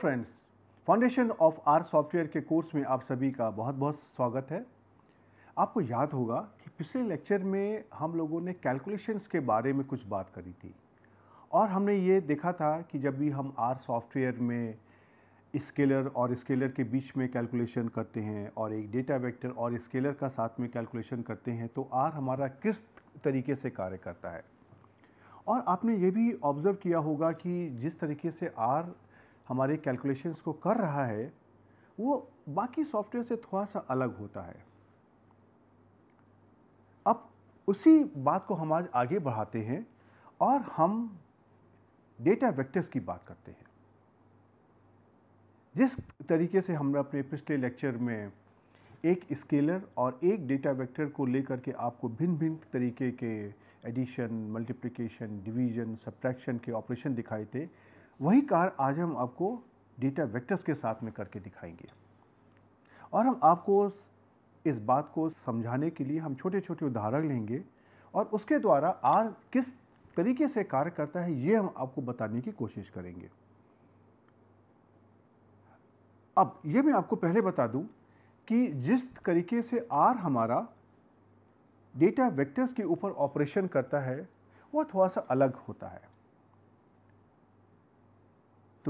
Friends foundation of R software के course में आप सभी का बहुत बहुत स्वागत है आपको याद होगा कि पिछले लेक्चर में हम लोगों ने कैलकुलेशंस के बारे में कुछ बात करी थी और हमने ये देखा था कि जब भी हम आर सॉफ्टवेयर में स्केलर और स्केलर के बीच में कैलकुलेशन करते हैं और एक डेटा वेक्टर और स्केलर का साथ में कैलकुलेशन करते हैं तो आर हमारा किस तरीके से कार्य करता है और आपने ये भी ऑब्ज़र्व किया होगा कि जिस तरीके से आर हमारे कैलकुलेशंस को कर रहा है वो बाकी सॉफ्टवेयर से थोड़ा सा अलग होता है अब उसी बात को हम आज आगे बढ़ाते हैं और हम डेटा वेक्टर्स की बात करते हैं जिस तरीके से हमने अपने पिछले लेक्चर में एक स्केलर और एक डेटा वेक्टर को लेकर के आपको भिन्न भिन्न तरीके के एडिशन मल्टीप्लिकेशन डिवीजन सब्ट्रैक्शन के ऑपरेशन दिखाए थे वही कार्य आज हम आपको डेटा वेक्टर्स के साथ में करके दिखाएंगे और हम आपको इस बात को समझाने के लिए हम छोटे छोटे उदाहरण लेंगे और उसके द्वारा आर किस तरीके से कार्य करता है ये हम आपको बताने की कोशिश करेंगे अब ये मैं आपको पहले बता दूं कि जिस तरीके से आर हमारा डेटा वेक्टर्स के ऊपर ऑपरेशन करता है वह थोड़ा सा अलग होता है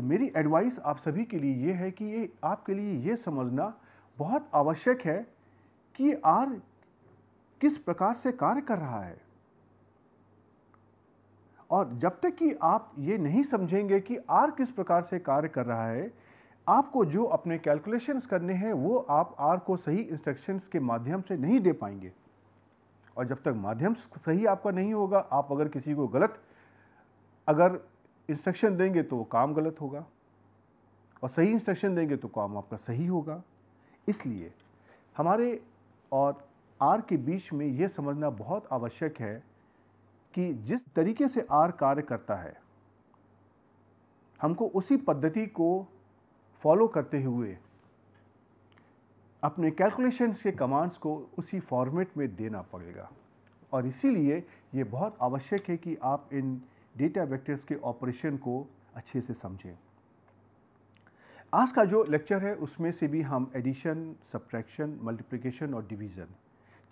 तो मेरी एडवाइस आप सभी के लिए ये है कि ये आपके लिए ये समझना बहुत आवश्यक है कि आर किस प्रकार से कार्य कर रहा है और जब तक कि आप ये नहीं समझेंगे कि आर किस प्रकार से कार्य कर रहा है आपको जो अपने कैलकुलेशंस करने हैं वो आप आर को सही इंस्ट्रक्शंस के माध्यम से नहीं दे पाएंगे और जब तक माध्यम सही आपका नहीं होगा आप अगर किसी को गलत अगर इंस्ट्रक्शन देंगे तो वो काम गलत होगा और सही इंस्ट्रक्शन देंगे तो काम आपका सही होगा इसलिए हमारे और आर के बीच में ये समझना बहुत आवश्यक है कि जिस तरीके से आर कार्य करता है हमको उसी पद्धति को फॉलो करते हुए अपने कैलकुलेशंस के कमांड्स को उसी फॉर्मेट में देना पड़ेगा और इसीलिए ये बहुत आवश्यक है कि आप इन डेटा वेक्टर्स के ऑपरेशन को अच्छे से समझें आज का जो लेक्चर है उसमें से भी हम एडिशन सब्ट्रैक्शन मल्टीप्लिकेशन और डिवीज़न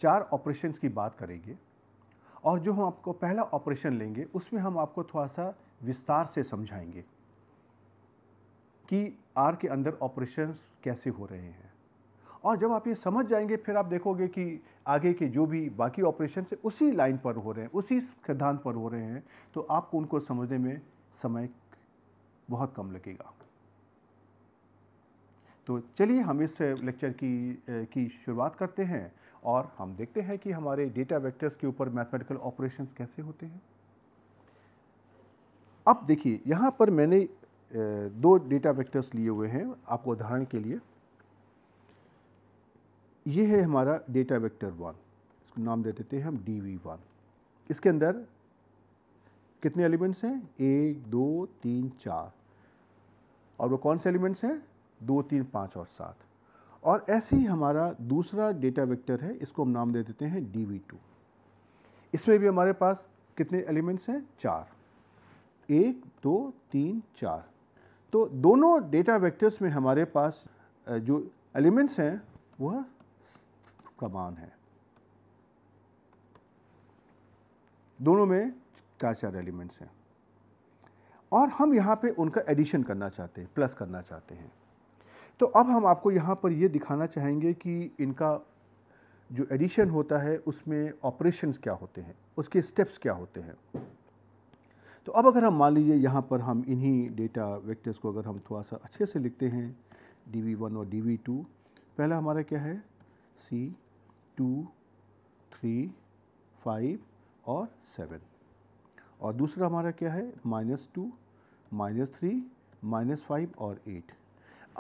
चार ऑपरेशंस की बात करेंगे और जो हम आपको पहला ऑपरेशन लेंगे उसमें हम आपको थोड़ा सा विस्तार से समझाएंगे कि आर के अंदर ऑपरेशंस कैसे हो रहे हैं और जब आप ये समझ जाएंगे फिर आप देखोगे कि आगे के जो भी बाकी ऑपरेशन से उसी लाइन पर हो रहे हैं उसी सिद्धांत पर हो रहे हैं तो आपको उनको समझने में समय बहुत कम लगेगा तो चलिए हम इस लेक्चर की की शुरुआत करते हैं और हम देखते हैं कि हमारे डेटा वेक्टर्स के ऊपर मैथमेटिकल ऑपरेशंस कैसे होते हैं अब देखिए यहाँ पर मैंने दो डेटा वेक्टर्स लिए हुए हैं आपको उदाहरण के लिए ये है हमारा डेटा वेक्टर वन इसको नाम दे देते हैं हम डी वी वन इसके अंदर कितने एलिमेंट्स हैं एक दो तीन चार और वो कौन से एलिमेंट्स हैं दो तीन पाँच और सात और ऐसे ही हमारा दूसरा डेटा वेक्टर है इसको हम नाम दे देते हैं डी वी टू इसमें भी हमारे पास कितने एलिमेंट्स हैं चार एक दो तीन चार तो दोनों डेटा वेक्टर्स में हमारे पास जो एलिमेंट्स हैं वह का मान है दोनों में चार चार एलिमेंट्स हैं और हम यहाँ पे उनका एडिशन करना चाहते हैं प्लस करना चाहते हैं तो अब हम आपको यहाँ पर ये दिखाना चाहेंगे कि इनका जो एडिशन होता है उसमें ऑपरेशंस क्या होते हैं उसके स्टेप्स क्या होते हैं तो अब अगर हम मान लीजिए यहाँ पर हम इन्हीं डेटा वेक्टर्स को अगर हम थोड़ा सा अच्छे से लिखते हैं डी वी वन और डी वी टू पहला हमारा क्या है सी टू थ्री फाइव और सेवन और दूसरा हमारा क्या है minus two minus three minus five और एट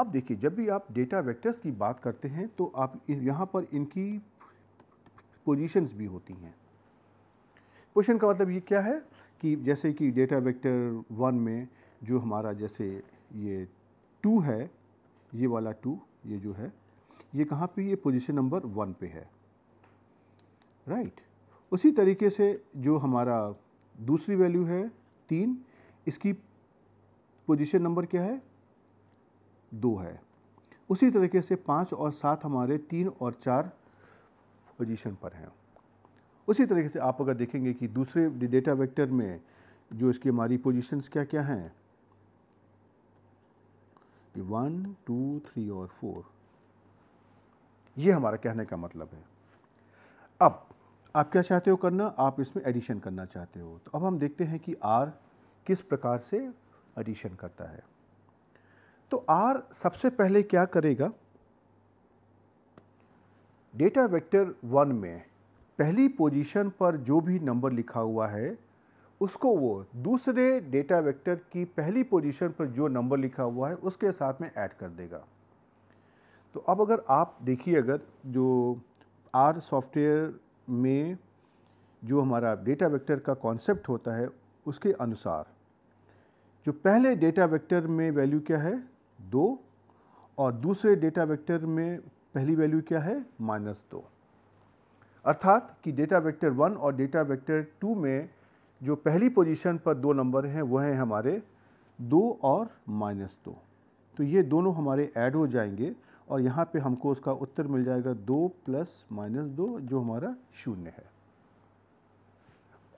अब देखिए जब भी आप डेटा वेक्टर्स की बात करते हैं तो आप यहाँ पर इनकी पोजीशंस भी होती हैं पोजीशन का मतलब ये क्या है कि जैसे कि डेटा वेक्टर वन में जो हमारा जैसे ये टू है ये वाला टू ये जो है ये कहाँ पे ये पोजीशन नंबर वन पे है राइट right. उसी तरीके से जो हमारा दूसरी वैल्यू है तीन इसकी पोजीशन नंबर क्या है दो है उसी तरीके से पाँच और सात हमारे तीन और चार पोजीशन पर हैं उसी तरीके से आप अगर देखेंगे कि दूसरे डेटा वेक्टर में जो इसकी हमारी पोजीशंस क्या क्या हैं ये वन टू थ्री और फोर ये हमारा कहने का मतलब है अब आप क्या चाहते हो करना आप इसमें एडिशन करना चाहते हो तो अब हम देखते हैं कि आर किस प्रकार से एडिशन करता है तो आर सबसे पहले क्या करेगा डेटा वेक्टर वन में पहली पोजीशन पर जो भी नंबर लिखा हुआ है उसको वो दूसरे डेटा वेक्टर की पहली पोजीशन पर जो नंबर लिखा हुआ है उसके साथ में ऐड कर देगा तो अब अगर आप देखिए अगर जो आर सॉफ्टवेयर में जो हमारा डेटा वेक्टर का कॉन्सेप्ट होता है उसके अनुसार जो पहले डेटा वेक्टर में वैल्यू क्या है दो और दूसरे डेटा वेक्टर में पहली वैल्यू क्या है माइनस दो अर्थात कि डेटा वेक्टर वन और डेटा वेक्टर टू में जो पहली पोजीशन पर दो नंबर हैं वह हैं हमारे दो और माइनस दो तो ये दोनों हमारे ऐड हो जाएंगे और यहाँ पे हमको उसका उत्तर मिल जाएगा दो प्लस माइनस दो जो हमारा शून्य है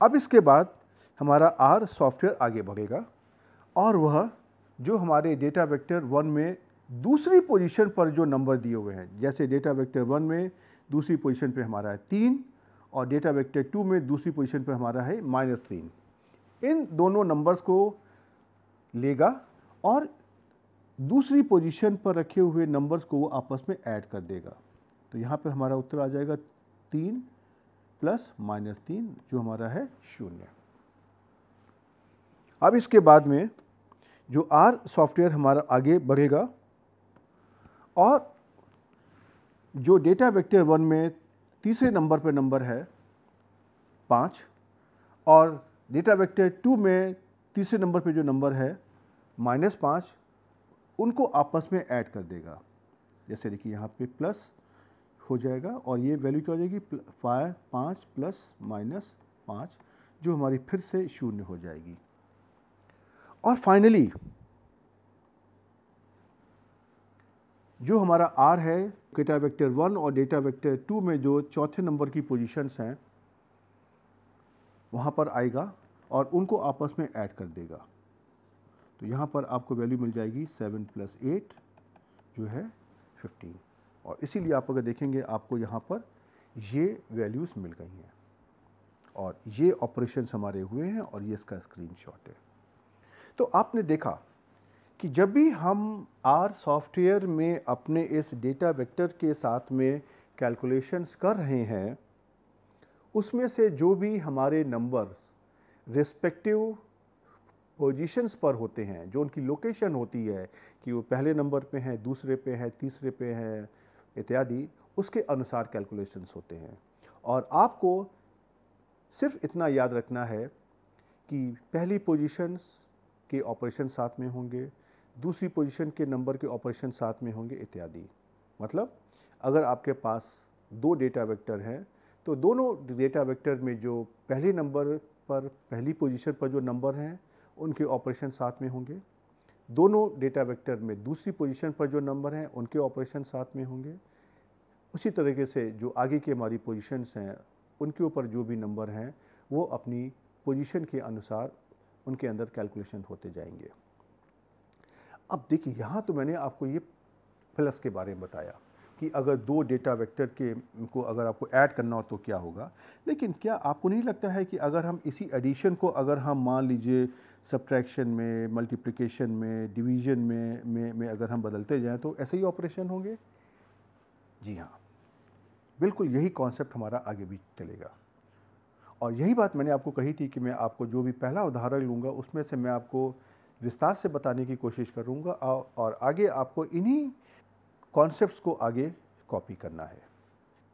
अब इसके बाद हमारा आर सॉफ्टवेयर आगे बढ़ेगा और वह जो हमारे डेटा वेक्टर वन में दूसरी पोजीशन पर जो नंबर दिए हुए हैं जैसे डेटा वेक्टर वन में दूसरी पोजीशन पे हमारा है तीन और डेटा वेक्टर टू में दूसरी पोजीशन पर हमारा है माइनस तीन इन दोनों नंबर्स को लेगा और दूसरी पोजीशन पर रखे हुए नंबर्स को वो आपस में ऐड कर देगा तो यहाँ पर हमारा उत्तर आ जाएगा तीन प्लस माइनस तीन जो हमारा है शून्य अब इसके बाद में जो आर सॉफ्टवेयर हमारा आगे बढ़ेगा और जो डेटा वेक्टर वन में तीसरे नंबर पर नंबर है पाँच और डेटा वेक्टर टू में तीसरे नंबर पे जो नंबर है माइनस पाँच उनको आपस में ऐड कर देगा जैसे देखिए यहाँ पे प्लस हो जाएगा और ये वैल्यू क्या हो जाएगी फाइव पाँच प्लस माइनस पाँच जो हमारी फिर से शून्य हो जाएगी और फाइनली जो हमारा आर है डेटा वेक्टर वन और डेटा वेक्टर टू में जो चौथे नंबर की पोजीशंस हैं वहाँ पर आएगा और उनको आपस में ऐड कर देगा तो यहाँ पर आपको वैल्यू मिल जाएगी सेवन प्लस एट जो है फिफ्टीन और इसीलिए आप अगर देखेंगे आपको यहाँ पर ये वैल्यूज़ मिल गई हैं और ये ऑपरेशन हमारे हुए हैं और ये इसका स्क्रीनशॉट है तो आपने देखा कि जब भी हम आर सॉफ्टवेयर में अपने इस डेटा वेक्टर के साथ में कैलकुलेशंस कर रहे हैं उसमें से जो भी हमारे नंबर्स रिस्पेक्टिव पोजीशंस पर होते हैं जो उनकी लोकेशन होती है कि वो पहले नंबर पे हैं दूसरे पे हैं तीसरे पे हैं इत्यादि उसके अनुसार कैलकुलेशंस होते हैं और आपको सिर्फ इतना याद रखना है कि पहली पोजीशंस के ऑपरेशन साथ में होंगे दूसरी पोजीशन के नंबर के ऑपरेशन साथ में होंगे इत्यादि मतलब अगर आपके पास दो डेटा वेक्टर हैं तो दोनों डेटा वेक्टर में जो पहले नंबर पर पहली पोजीशन पर जो नंबर हैं उनके ऑपरेशन साथ में होंगे दोनों डेटा वेक्टर में दूसरी पोजीशन पर जो नंबर हैं उनके ऑपरेशन साथ में होंगे उसी तरीके से जो आगे की हमारी पोजीशंस हैं उनके ऊपर जो भी नंबर हैं वो अपनी पोजीशन के अनुसार उनके अंदर कैलकुलेशन होते जाएंगे अब देखिए यहाँ तो मैंने आपको ये प्लस के बारे में बताया कि अगर दो डेटा वेक्टर के को अगर आपको ऐड करना हो तो क्या होगा लेकिन क्या आपको नहीं लगता है कि अगर हम इसी एडिशन को अगर हम मान लीजिए सब्ट्रैक्शन में मल्टीप्लिकेशन में डिवीजन में में में अगर हम बदलते जाएं तो ऐसे ही ऑपरेशन होंगे जी हाँ बिल्कुल यही कॉन्सेप्ट हमारा आगे भी चलेगा और यही बात मैंने आपको कही थी कि मैं आपको जो भी पहला उदाहरण लूँगा उसमें से मैं आपको विस्तार से बताने की कोशिश करूँगा और आगे आपको इन्हीं कॉन्सेप्ट को आगे कॉपी करना है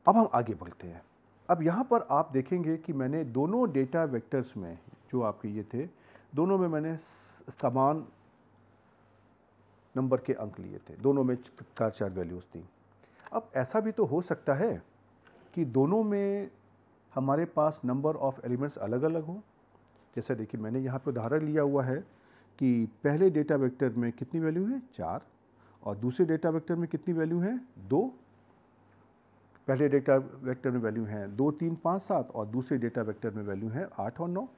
अब हम आगे बढ़ते हैं अब यहाँ पर आप देखेंगे कि मैंने दोनों डेटा वेक्टर्स में जो आपके ये थे दोनों में मैंने समान नंबर के अंक लिए थे दोनों में चार चार वैल्यूज़ थी अब ऐसा भी तो हो सकता है कि दोनों में हमारे पास नंबर ऑफ़ एलिमेंट्स अलग अलग हों जैसे देखिए मैंने यहाँ पे उदाहरण लिया हुआ है कि पहले डेटा वेक्टर में कितनी वैल्यू है चार और दूसरे डेटा वेक्टर में कितनी वैल्यू है दो पहले डेटा वेक्टर में वैल्यू है दो तीन पाँच सात और दूसरे डेटा वेक्टर में वैल्यू है आठ और नौ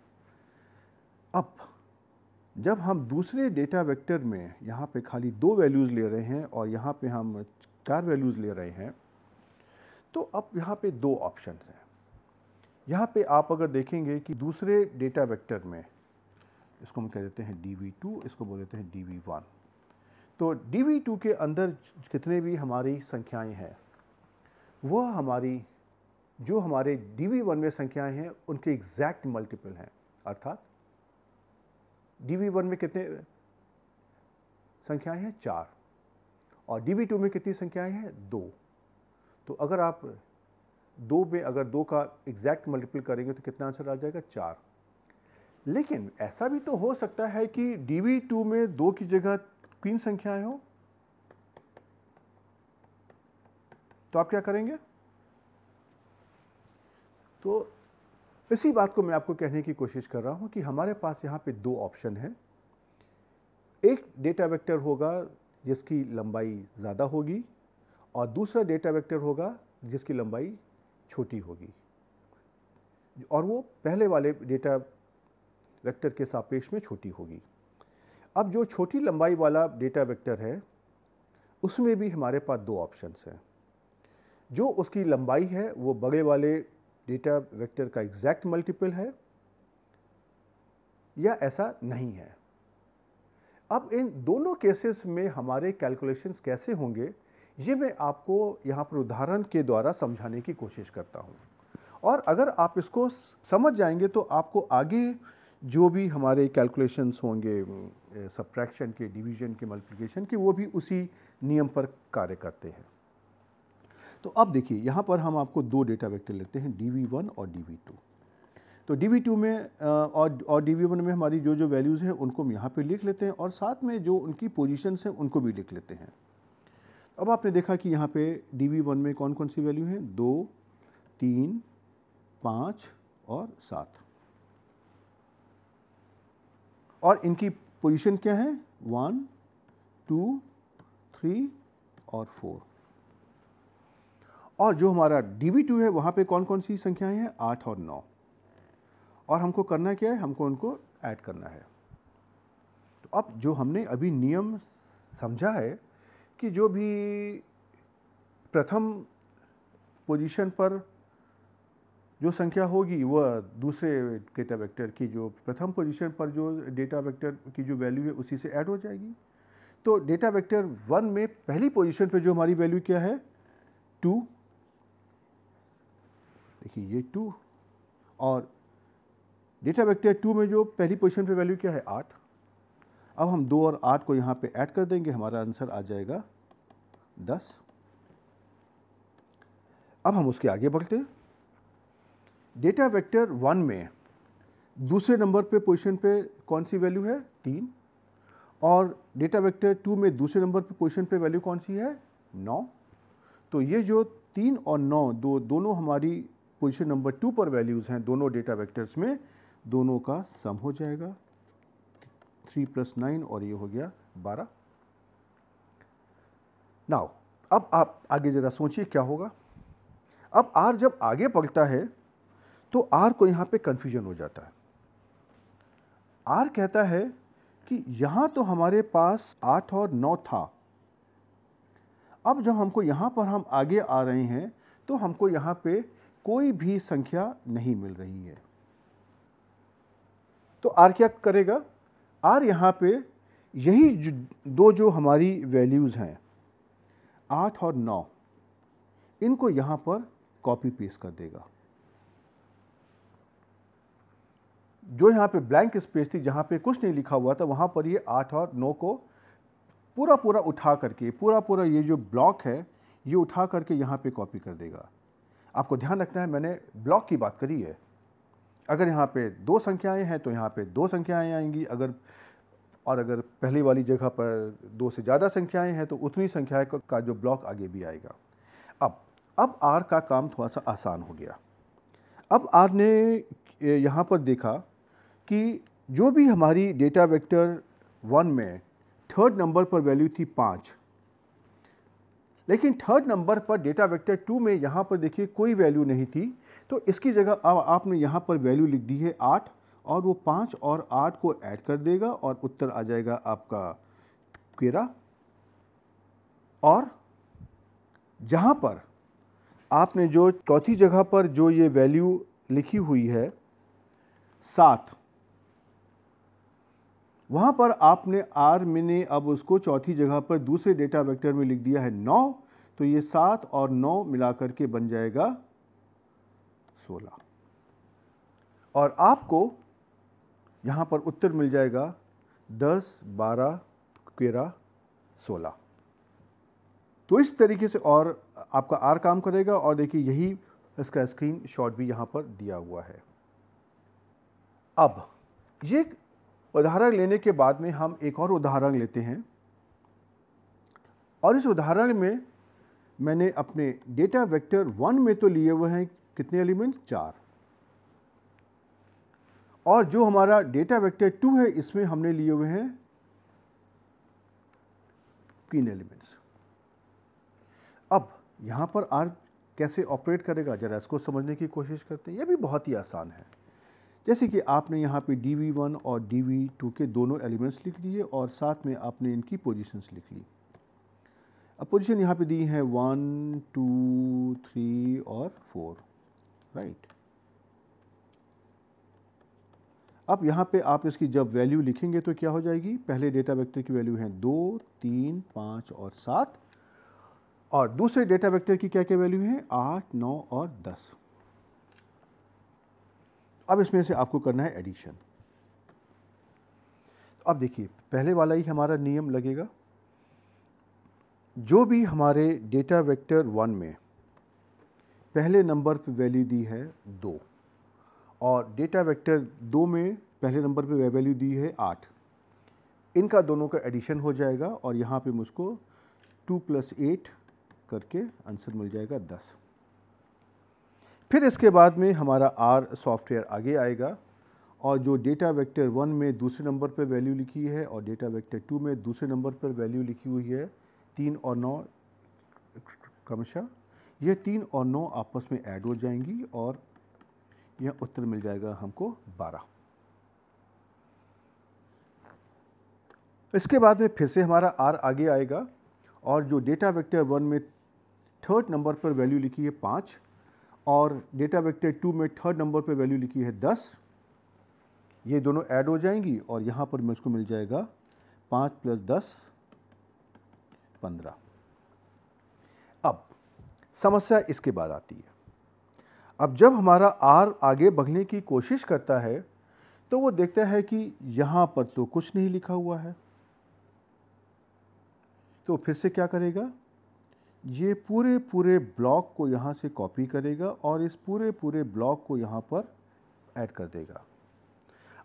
अब जब हम दूसरे डेटा वेक्टर में यहाँ पे खाली दो वैल्यूज़ ले रहे हैं और यहाँ पे हम चार वैल्यूज़ ले रहे हैं तो अब यहाँ पे दो ऑप्शन हैं यहाँ पे आप अगर देखेंगे कि दूसरे डेटा वेक्टर में इसको हम कह देते हैं टू इसको बोल देते हैं वन तो टू के अंदर कितने भी हमारी संख्याएँ हैं वह हमारी जो हमारे डी वन में संख्याएं हैं उनके एग्जैक्ट मल्टीपल हैं अर्थात डी वी वन में कितने संख्याएं हैं चार और डी टू में कितनी संख्याएं हैं दो तो अगर आप दो में अगर दो का एग्जैक्ट मल्टीपल करेंगे तो कितना आंसर आ जाएगा चार लेकिन ऐसा भी तो हो सकता है कि डी टू में दो की जगह तीन संख्याएं हो तो आप क्या करेंगे तो इसी बात को मैं आपको कहने की कोशिश कर रहा हूँ कि हमारे पास यहाँ पे दो ऑप्शन हैं एक डेटा वेक्टर होगा जिसकी लंबाई ज़्यादा होगी और दूसरा डेटा वेक्टर होगा जिसकी लंबाई छोटी होगी और वो पहले वाले डेटा वेक्टर के सापेक्ष में छोटी होगी अब जो छोटी लंबाई वाला डेटा वेक्टर है उसमें भी हमारे पास दो ऑप्शंस हैं जो उसकी लंबाई है वो बड़े वाले डेटा वेक्टर का एग्जैक्ट मल्टीपल है या ऐसा नहीं है अब इन दोनों केसेस में हमारे कैलकुलेशंस कैसे होंगे ये मैं आपको यहाँ पर उदाहरण के द्वारा समझाने की कोशिश करता हूँ और अगर आप इसको समझ जाएंगे तो आपको आगे जो भी हमारे कैलकुलेशंस होंगे सब्ट्रैक्शन के डिवीजन के मल्टीप्लिकेशन के वो भी उसी नियम पर कार्य करते हैं तो अब देखिए यहाँ पर हम आपको दो डेटा वेक्टर लेते हैं डी और डी तो डी वी टू में और और डी में हमारी जो जो वैल्यूज़ हैं उनको हम यहाँ पर लिख लेते हैं और साथ में जो उनकी पोजिशंस हैं उनको भी लिख लेते हैं अब आपने देखा कि यहाँ पे डी वी वन में कौन कौन सी वैल्यू हैं दो तीन पाँच और सात और इनकी पोजीशन क्या है वन टू थ्री और फोर और जो हमारा डी वी टू है वहाँ पे कौन कौन सी संख्याएं हैं आठ और नौ और हमको करना क्या है हमको उनको ऐड करना है तो अब जो हमने अभी नियम समझा है कि जो भी प्रथम पोजीशन पर जो संख्या होगी वह दूसरे डेटा वेक्टर की जो प्रथम पोजीशन पर जो डेटा वेक्टर की जो वैल्यू है उसी से ऐड हो जाएगी तो डेटा वेक्टर वन में पहली पोजीशन पर जो हमारी वैल्यू क्या है टू देखिए ये टू और डेटा वेक्टर टू में जो पहली पोजीशन पे वैल्यू क्या है आठ अब हम दो और आठ को यहाँ पे ऐड कर देंगे हमारा आंसर आ जाएगा दस अब हम उसके आगे बढ़ते हैं डेटा वेक्टर वन में दूसरे नंबर पे पोजीशन पे कौन सी वैल्यू है तीन और डेटा वेक्टर टू में दूसरे नंबर पे पोजीशन पे वैल्यू कौन सी है नौ तो ये जो तीन और नौ दो दोनों हमारी पोजिशन नंबर टू पर वैल्यूज़ हैं दोनों डेटा वैक्टर्स में दोनों का सम हो जाएगा थ्री प्लस नाइन और ये हो गया बारह नाउ अब आप आगे ज़रा सोचिए क्या होगा अब आर जब आगे पलता है तो आर को यहाँ पे कन्फ्यूजन हो जाता है आर कहता है कि यहाँ तो हमारे पास आठ और नौ था अब जब हमको यहाँ पर हम आगे आ रहे हैं तो हमको यहाँ पे कोई भी संख्या नहीं मिल रही है तो आर क्या करेगा आर यहाँ पे यही जो, दो जो हमारी वैल्यूज़ हैं आठ और नौ इनको यहाँ पर कॉपी पेस्ट कर देगा जो यहाँ पे ब्लैंक स्पेस थी जहाँ पे कुछ नहीं लिखा हुआ था वहाँ पर ये आठ और नौ को पूरा पूरा उठा करके पूरा पूरा ये जो ब्लॉक है ये उठा करके यहाँ पे कॉपी कर देगा आपको ध्यान रखना है मैंने ब्लॉक की बात करी है अगर यहाँ पे दो संख्याएं हैं तो यहाँ पे दो संख्याएं आएंगी अगर और अगर पहली वाली जगह पर दो से ज़्यादा संख्याएं हैं तो उतनी संख्या का जो ब्लॉक आगे भी आएगा अब अब आर का काम थोड़ा सा आसान हो गया अब आर ने यहाँ पर देखा कि जो भी हमारी डेटा वेक्टर वन में थर्ड नंबर पर वैल्यू थी पाँच लेकिन थर्ड नंबर पर डेटा वेक्टर टू में यहाँ पर देखिए कोई वैल्यू नहीं थी तो इसकी जगह अब आपने यहाँ पर वैल्यू लिख दी है आठ और वो पाँच और आठ को ऐड कर देगा और उत्तर आ जाएगा आपका तेरह और जहाँ पर आपने जो चौथी जगह पर जो ये वैल्यू लिखी हुई है सात वहाँ पर आपने आर मैंने अब उसको चौथी जगह पर दूसरे डेटा वेक्टर में लिख दिया है नौ तो ये सात और नौ मिलाकर के बन जाएगा सोलह और आपको यहाँ पर उत्तर मिल जाएगा दस बारह तेरह सोलह तो इस तरीके से और आपका आर काम करेगा और देखिए यही इसका स्क्रीन शॉट भी यहाँ पर दिया हुआ है अब ये उदाहरण लेने के बाद में हम एक और उदाहरण लेते हैं और इस उदाहरण में मैंने अपने डेटा वेक्टर वन में तो लिए हुए हैं कितने एलिमेंट चार और जो हमारा डेटा वेक्टर टू है इसमें हमने लिए हुए हैं तीन एलिमेंट्स अब यहाँ पर आर कैसे ऑपरेट करेगा ज़रा इसको समझने की कोशिश करते हैं यह भी बहुत ही आसान है जैसे कि आपने यहाँ पे डी वी वन और टू के दोनों एलिमेंट्स लिख लिए और साथ में आपने इनकी पोजीशंस लिख ली अब पोजीशन यहाँ पे दी है वन टू थ्री और फोर राइट अब यहाँ पे आप इसकी जब वैल्यू लिखेंगे तो क्या हो जाएगी पहले डेटा वेक्टर की वैल्यू है दो तीन पाँच और सात और दूसरे डेटा वेक्टर की क्या क्या वैल्यू है आठ नौ और दस अब इसमें से आपको करना है एडिशन तो अब देखिए पहले वाला ही हमारा नियम लगेगा जो भी हमारे डेटा वेक्टर वन में पहले नंबर पे वैल्यू दी है दो और डेटा वेक्टर दो में पहले नंबर पे वैल्यू दी है आठ इनका दोनों का एडिशन हो जाएगा और यहाँ पे मुझको टू प्लस एट करके आंसर मिल जाएगा दस फिर इसके बाद में हमारा आर सॉफ्टवेयर आगे आएगा और जो डेटा वेक्टर वन में दूसरे नंबर पर वैल्यू लिखी है और डेटा वेक्टर टू में दूसरे नंबर पर वैल्यू लिखी हुई है तीन और नौ क्रमशः यह तीन और नौ आपस में ऐड हो जाएंगी और यह उत्तर मिल जाएगा हमको बारह इसके बाद में फिर से हमारा आर आगे आएगा और जो डेटा वेक्टर वन में थर्ड नंबर पर वैल्यू लिखी है पाँच और डेटा वेक्टर टू में थर्ड नंबर पे वैल्यू लिखी है दस ये दोनों ऐड हो जाएंगी और यहाँ पर मुझको मिल जाएगा पाँच प्लस दस पंद्रह अब समस्या इसके बाद आती है अब जब हमारा आर आगे बढ़ने की कोशिश करता है तो वो देखता है कि यहाँ पर तो कुछ नहीं लिखा हुआ है तो फिर से क्या करेगा ये पूरे पूरे ब्लॉक को यहाँ से कॉपी करेगा और इस पूरे पूरे ब्लॉक को यहाँ पर ऐड कर देगा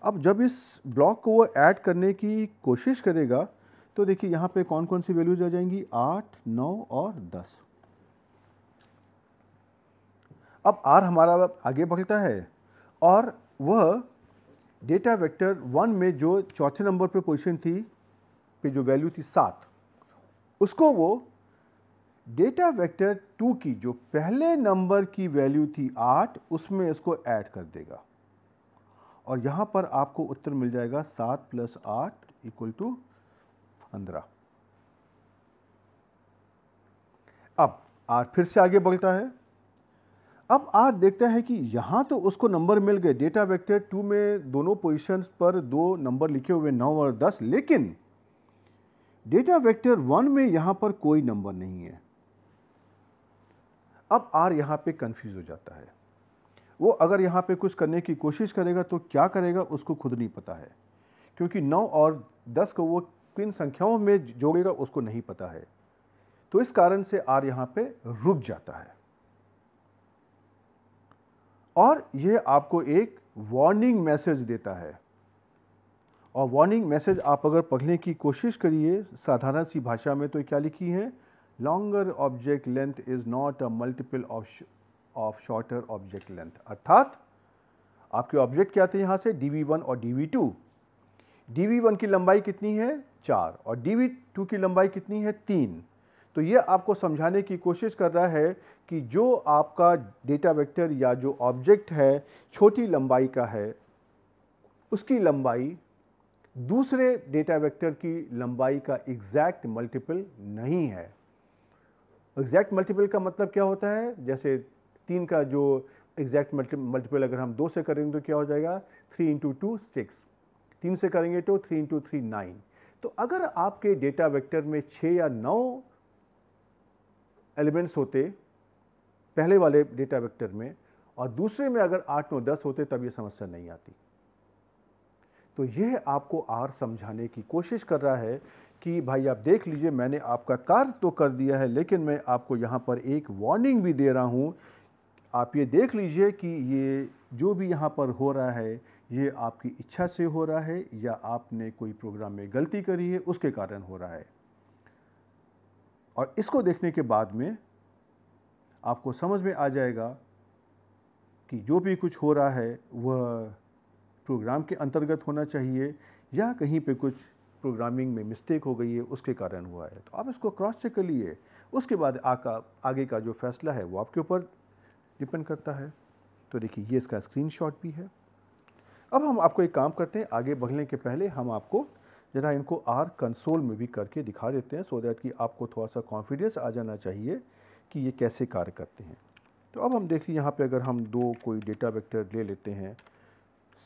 अब जब इस ब्लॉक को वो ऐड करने की कोशिश करेगा तो देखिए यहाँ पे कौन कौन सी वैल्यूज आ जाएंगी आठ नौ और दस अब आर हमारा आगे बढ़ता है और वह डेटा वेक्टर वन में जो चौथे नंबर पे पोजीशन थी पे जो वैल्यू थी सात उसको वो डेटा वेक्टर टू की जो पहले नंबर की वैल्यू थी आठ उसमें इसको ऐड कर देगा और यहाँ पर आपको उत्तर मिल जाएगा सात प्लस आठ इक्वल टू पंद्रह अब आर फिर से आगे बढ़ता है अब आर देखता है कि यहाँ तो उसको नंबर मिल गए डेटा वेक्टर टू में दोनों पोजीशंस पर दो नंबर लिखे हुए नौ और दस लेकिन डेटा वेक्टर वन में यहाँ पर कोई नंबर नहीं है अब आर यहाँ पे कंफ्यूज हो जाता है वो अगर यहाँ पे कुछ करने की कोशिश करेगा तो क्या करेगा उसको खुद नहीं पता है क्योंकि नौ और दस को वो किन संख्याओं में जोड़ेगा उसको नहीं पता है तो इस कारण से आर यहाँ पे रुक जाता है और यह आपको एक वार्निंग मैसेज देता है और वार्निंग मैसेज आप अगर पढ़ने की कोशिश करिए साधारण सी भाषा में तो क्या लिखी है longer object length is not a multiple of of shorter object length अर्थात आपके ऑब्जेक्ट क्या थे यहाँ से dv1 और dv2 dv1 की लंबाई कितनी है चार और dv2 की लंबाई कितनी है तीन तो ये आपको समझाने की कोशिश कर रहा है कि जो आपका डेटा वेक्टर या जो ऑब्जेक्ट है छोटी लंबाई का है उसकी लंबाई दूसरे डेटा वेक्टर की लंबाई का एग्जैक्ट मल्टीपल नहीं है एग्जैक्ट मल्टीपल का मतलब क्या होता है जैसे तीन का जो एग्जैक्ट मल्टीपल अगर हम दो से करेंगे तो क्या हो जाएगा थ्री इंटू टू सिक्स तीन से करेंगे तो थ्री इंटू थ्री नाइन तो अगर आपके डेटा वेक्टर में छः या नौ एलिमेंट्स होते पहले वाले डेटा वेक्टर में और दूसरे में अगर आठ नौ दस होते तब ये समस्या नहीं आती तो यह आपको आर समझाने की कोशिश कर रहा है कि भाई आप देख लीजिए मैंने आपका कार्य तो कर दिया है लेकिन मैं आपको यहाँ पर एक वार्निंग भी दे रहा हूँ आप ये देख लीजिए कि ये जो भी यहाँ पर हो रहा है ये आपकी इच्छा से हो रहा है या आपने कोई प्रोग्राम में गलती करी है उसके कारण हो रहा है और इसको देखने के बाद में आपको समझ में आ जाएगा कि जो भी कुछ हो रहा है वह प्रोग्राम के अंतर्गत होना चाहिए या कहीं पे कुछ प्रोग्रामिंग में मिस्टेक हो गई है उसके कारण हुआ है तो आप इसको क्रॉस चेक कर लिए उसके बाद आका आगे का जो फैसला है वो आपके ऊपर डिपेंड करता है तो देखिए ये इसका स्क्रीन भी है अब हम आपको एक काम करते हैं आगे बढ़ने के पहले हम आपको ज़रा इनको आर कंसोल में भी करके दिखा देते हैं सो दैट कि आपको थोड़ा सा कॉन्फिडेंस आ जाना चाहिए कि ये कैसे कार्य करते हैं तो अब हम देखिए यहाँ पे अगर हम दो कोई डेटा वेक्टर ले लेते हैं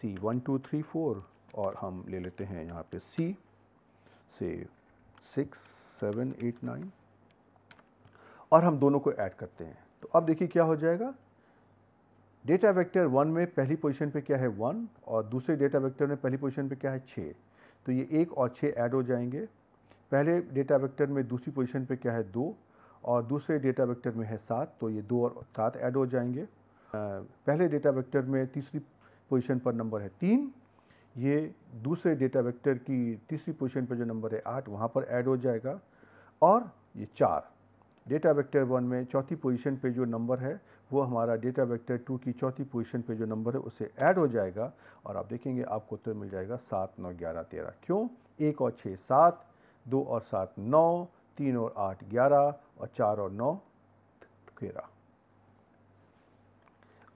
C one two three four और हम ले लेते हैं यहाँ पे सी से सिक्स सेवन एट नाइन और हम दोनों को ऐड करते हैं तो अब देखिए क्या हो जाएगा डेटा वेक्टर वन में पहली पोजीशन पे क्या है वन और दूसरे डेटा वेक्टर में पहली पोजीशन पे क्या है छः तो ये एक और छः ऐड हो जाएंगे पहले डेटा वेक्टर में दूसरी पोजीशन पे क्या है दो और दूसरे डेटा वेक्टर में है सात तो ये दो और सात ऐड हो जाएंगे पहले डेटा वेक्टर में तीसरी पोजीशन पर नंबर है तीन ये दूसरे डेटा वेक्टर की तीसरी पोजीशन पर जो नंबर है आठ वहाँ पर ऐड हो जाएगा और ये चार डेटा वेक्टर वन में चौथी पोजीशन पे जो नंबर है वो हमारा डेटा वेक्टर टू की चौथी पोजीशन पे जो नंबर है उसे ऐड हो जाएगा और आप देखेंगे आपको उत्तर मिल जाएगा सात नौ ग्यारह तेरह क्यों एक और छः सात दो और सात नौ तीन और आठ ग्यारह और चार और नौ तेरह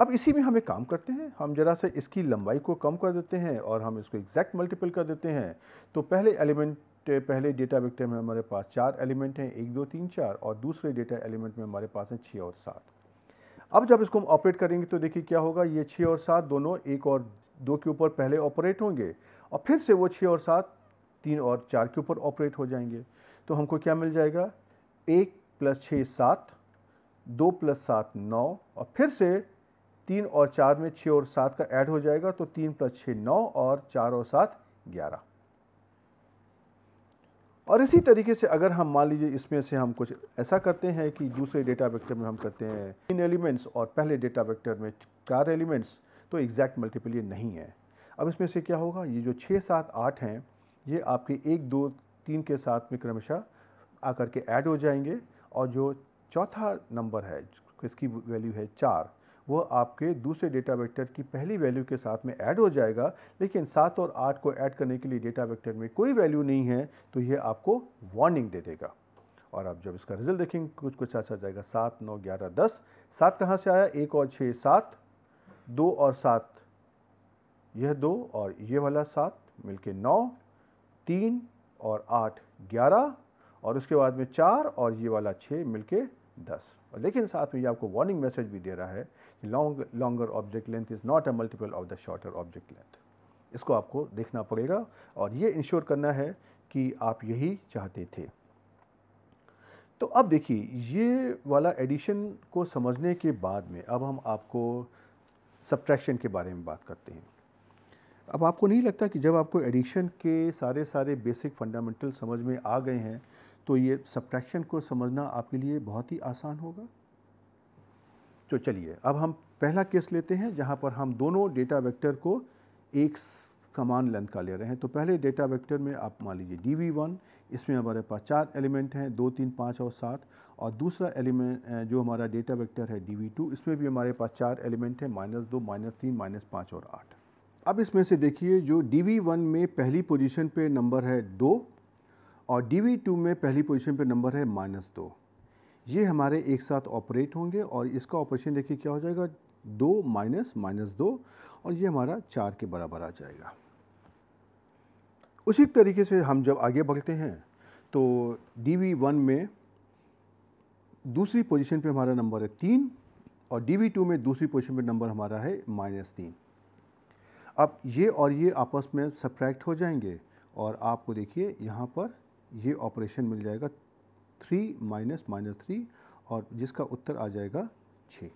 अब इसी में हम एक काम करते हैं हम ज़रा से इसकी लंबाई को कम कर देते हैं और हम इसको एग्जैक्ट मल्टीपल कर देते हैं तो पहले एलिमेंट पहले डेटा वेक्टर में हमारे पास चार एलिमेंट हैं एक दो तीन चार और दूसरे डेटा एलिमेंट में हमारे पास हैं छः और सात अब जब इसको हम ऑपरेट करेंगे तो देखिए क्या होगा ये छः और सात दोनों एक और दो के ऊपर पहले ऑपरेट होंगे और फिर से वो छः और सात तीन और चार के ऊपर ऑपरेट हो जाएंगे तो हमको क्या मिल जाएगा एक प्लस छः सात दो प्लस सात नौ और फिर से तीन और चार में छः और सात का ऐड हो जाएगा तो तीन प्लस छः नौ और चार और सात ग्यारह और इसी तरीके से अगर हम मान लीजिए इसमें से हम कुछ ऐसा करते हैं कि दूसरे डेटा वेक्टर में हम करते हैं तीन एलिमेंट्स और पहले डेटा वेक्टर में चार एलिमेंट्स तो एग्जैक्ट मल्टीपल ये नहीं है अब इसमें से क्या होगा ये जो छः सात आठ हैं ये आपके एक दो तीन के साथ में क्रमशः आकर के ऐड हो जाएंगे और जो चौथा नंबर है इसकी वैल्यू है चार वह आपके दूसरे डेटा वेक्टर की पहली वैल्यू के साथ में ऐड हो जाएगा लेकिन सात और आठ को ऐड करने के लिए डेटा वेक्टर में कोई वैल्यू नहीं है तो यह आपको वार्निंग दे देगा और आप जब इसका रिजल्ट देखेंगे कुछ कुछ ऐसा जाएगा सात नौ ग्यारह दस सात कहाँ से आया एक और छः सात दो और सात यह दो और ये वाला सात मिलके नौ तीन और आठ ग्यारह और उसके बाद में चार और ये वाला छः मिलके दस और लेकिन साथ में ये आपको वार्निंग मैसेज भी दे रहा है कि long longer object length is not a multiple of the shorter object length इसको आपको देखना पड़ेगा और ये इंश्योर करना है कि आप यही चाहते थे तो अब देखिए ये वाला एडिशन को समझने के बाद में अब हम आपको सब्ट्रैक्शन के बारे में बात करते हैं अब आपको नहीं लगता कि जब आपको एडिशन के सारे सारे बेसिक फंडामेंटल समझ में आ गए हैं तो ये सब्ट्रैक्शन को समझना आपके लिए बहुत ही आसान होगा तो चलिए अब हम पहला केस लेते हैं जहाँ पर हम दोनों डेटा वेक्टर को एक समान लेंथ का ले रहे हैं तो पहले डेटा वेक्टर में आप मान लीजिए डी वी वन इसमें हमारे पास चार एलिमेंट हैं दो तीन पाँच और सात और दूसरा एलिमेंट जो हमारा डेटा वेक्टर है डी वी टू इसमें भी हमारे पास चार एलिमेंट हैं माइनस दो माइनस तीन माइनस पाँच और आठ अब इसमें से देखिए जो डी वी वन में पहली पोजिशन पर नंबर है दो और डी टू में पहली पोजीशन पे नंबर है माइनस दो ये हमारे एक साथ ऑपरेट होंगे और इसका ऑपरेशन देखिए क्या हो जाएगा दो माइनस माइनस दो और ये हमारा चार के बराबर आ जाएगा उसी तरीके से हम जब आगे बढ़ते हैं तो डी वी वन में दूसरी पोजीशन पे हमारा नंबर है तीन और डी वी टू में दूसरी पोजीशन पे नंबर हमारा है माइनस तीन अब ये और ये आपस में सब्ट्रैक्ट हो जाएंगे और आपको देखिए यहाँ पर ये ऑपरेशन मिल जाएगा थ्री माइनस माइनस थ्री और जिसका उत्तर आ जाएगा छः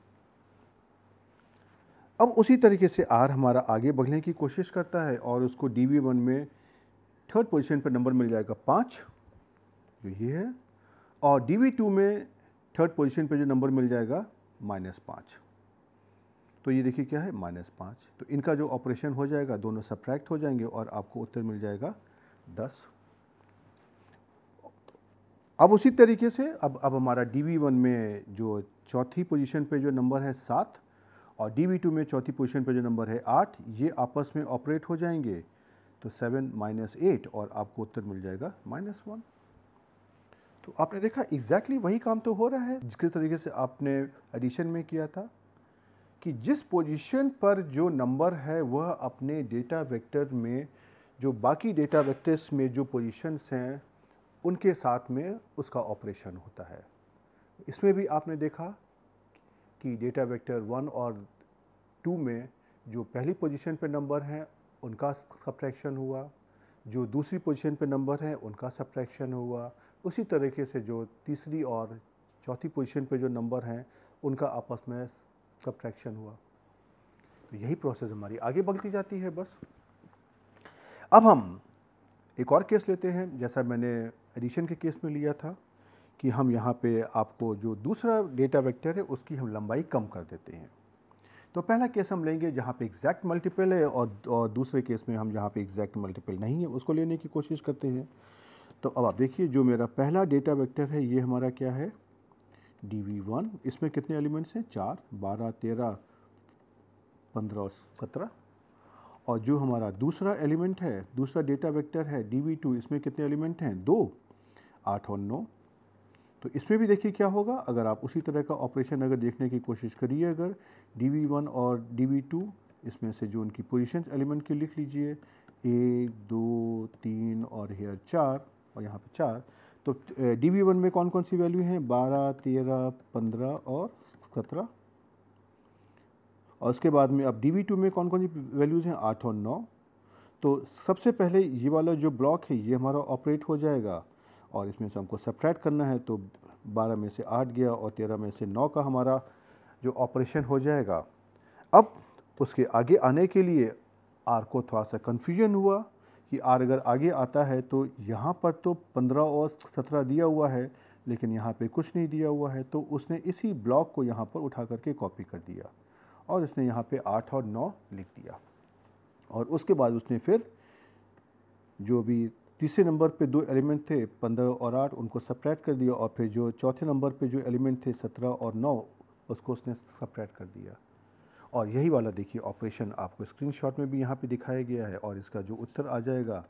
अब उसी तरीके से आर हमारा आगे बढ़ने की कोशिश करता है और उसको डी वी वन में थर्ड पोजीशन पर नंबर मिल जाएगा पाँच जो ये है और डी वी टू में थर्ड पोजीशन पर जो नंबर मिल जाएगा माइनस पाँच तो ये देखिए क्या है माइनस पाँच तो इनका जो ऑपरेशन हो जाएगा दोनों सब्ट्रैक्ट हो जाएंगे और आपको उत्तर मिल जाएगा दस अब उसी तरीके से अब अब हमारा डी वी वन में जो चौथी पोजीशन पे जो नंबर है सात और डी वी टू में चौथी पोजीशन पे जो नंबर है आठ ये आपस में ऑपरेट हो जाएंगे तो सेवन माइनस एट और आपको उत्तर मिल जाएगा माइनस वन तो आपने देखा एग्जैक्टली exactly वही काम तो हो रहा है जिस तरीके से आपने एडिशन में किया था कि जिस पोजीशन पर जो नंबर है वह अपने डेटा वेक्टर में जो बाकी डेटा वेक्टर्स में जो पोजीशंस हैं उनके साथ में उसका ऑपरेशन होता है इसमें भी आपने देखा कि डेटा वेक्टर वन और टू में जो पहली पोजीशन पे नंबर हैं उनका सब्ट्रैक्शन हुआ जो दूसरी पोजीशन पे नंबर हैं उनका सब्ट्रैक्शन हुआ उसी तरीके से जो तीसरी और चौथी पोजीशन पे जो नंबर हैं उनका आपस में सब्ट्रैक्शन हुआ तो यही प्रोसेस हमारी आगे बढ़ती जाती है बस अब हम एक और केस लेते हैं जैसा मैंने एडिशन के केस में लिया था कि हम यहाँ पे आपको जो दूसरा डेटा वेक्टर है उसकी हम लंबाई कम कर देते हैं तो पहला केस हम लेंगे जहाँ पे एग्जैक्ट मल्टीपल है और, और दूसरे केस में हम जहाँ पे एग्जैक्ट मल्टीपल नहीं है उसको लेने की कोशिश करते हैं तो अब आप देखिए जो मेरा पहला डेटा वेक्टर है ये हमारा क्या है डी वी वन इसमें कितने एलिमेंट्स हैं चार बारह तेरह पंद्रह और सत्रह और जो हमारा दूसरा एलिमेंट है दूसरा डेटा वेक्टर है डी वी टू इसमें कितने एलिमेंट हैं दो आठ और नौ तो इसमें भी देखिए क्या होगा अगर आप उसी तरह का ऑपरेशन अगर देखने की कोशिश करिए अगर डी वी वन और डी वी टू इसमें से जो उनकी पोजिशन एलिमेंट की लिख लीजिए एक दो तीन और हेयर चार और यहाँ पे चार तो डी वी वन में कौन कौन सी वैल्यू हैं बारह तेरह पंद्रह और सत्रह और उसके बाद में अब डी वी टू में कौन कौन सी वैल्यूज़ हैं आठ और नौ तो सबसे पहले ये वाला जो ब्लॉक है ये हमारा ऑपरेट हो जाएगा और इसमें से हमको सब्ट्रैक्ट करना है तो बारह में से आठ गया और तेरह में से नौ का हमारा जो ऑपरेशन हो जाएगा अब उसके आगे आने के लिए आर को थोड़ा सा कन्फ्यूजन हुआ कि आर अगर आगे आता है तो यहाँ पर तो पंद्रह और सत्रह दिया हुआ है लेकिन यहाँ पे कुछ नहीं दिया हुआ है तो उसने इसी ब्लॉक को यहाँ पर उठा करके कॉपी कर दिया और इसने यहाँ पे आठ और नौ लिख दिया और उसके बाद उसने फिर जो भी तीसरे नंबर पे दो एलिमेंट थे पंद्रह और आठ उनको सप्रैक्ट कर दिया और फिर जो चौथे नंबर पे जो एलिमेंट थे सत्रह और नौ उसको उसने सप्रैक्ट कर दिया और यही वाला देखिए ऑपरेशन आपको स्क्रीनशॉट में भी यहाँ पे दिखाया गया है और इसका जो उत्तर आ जाएगा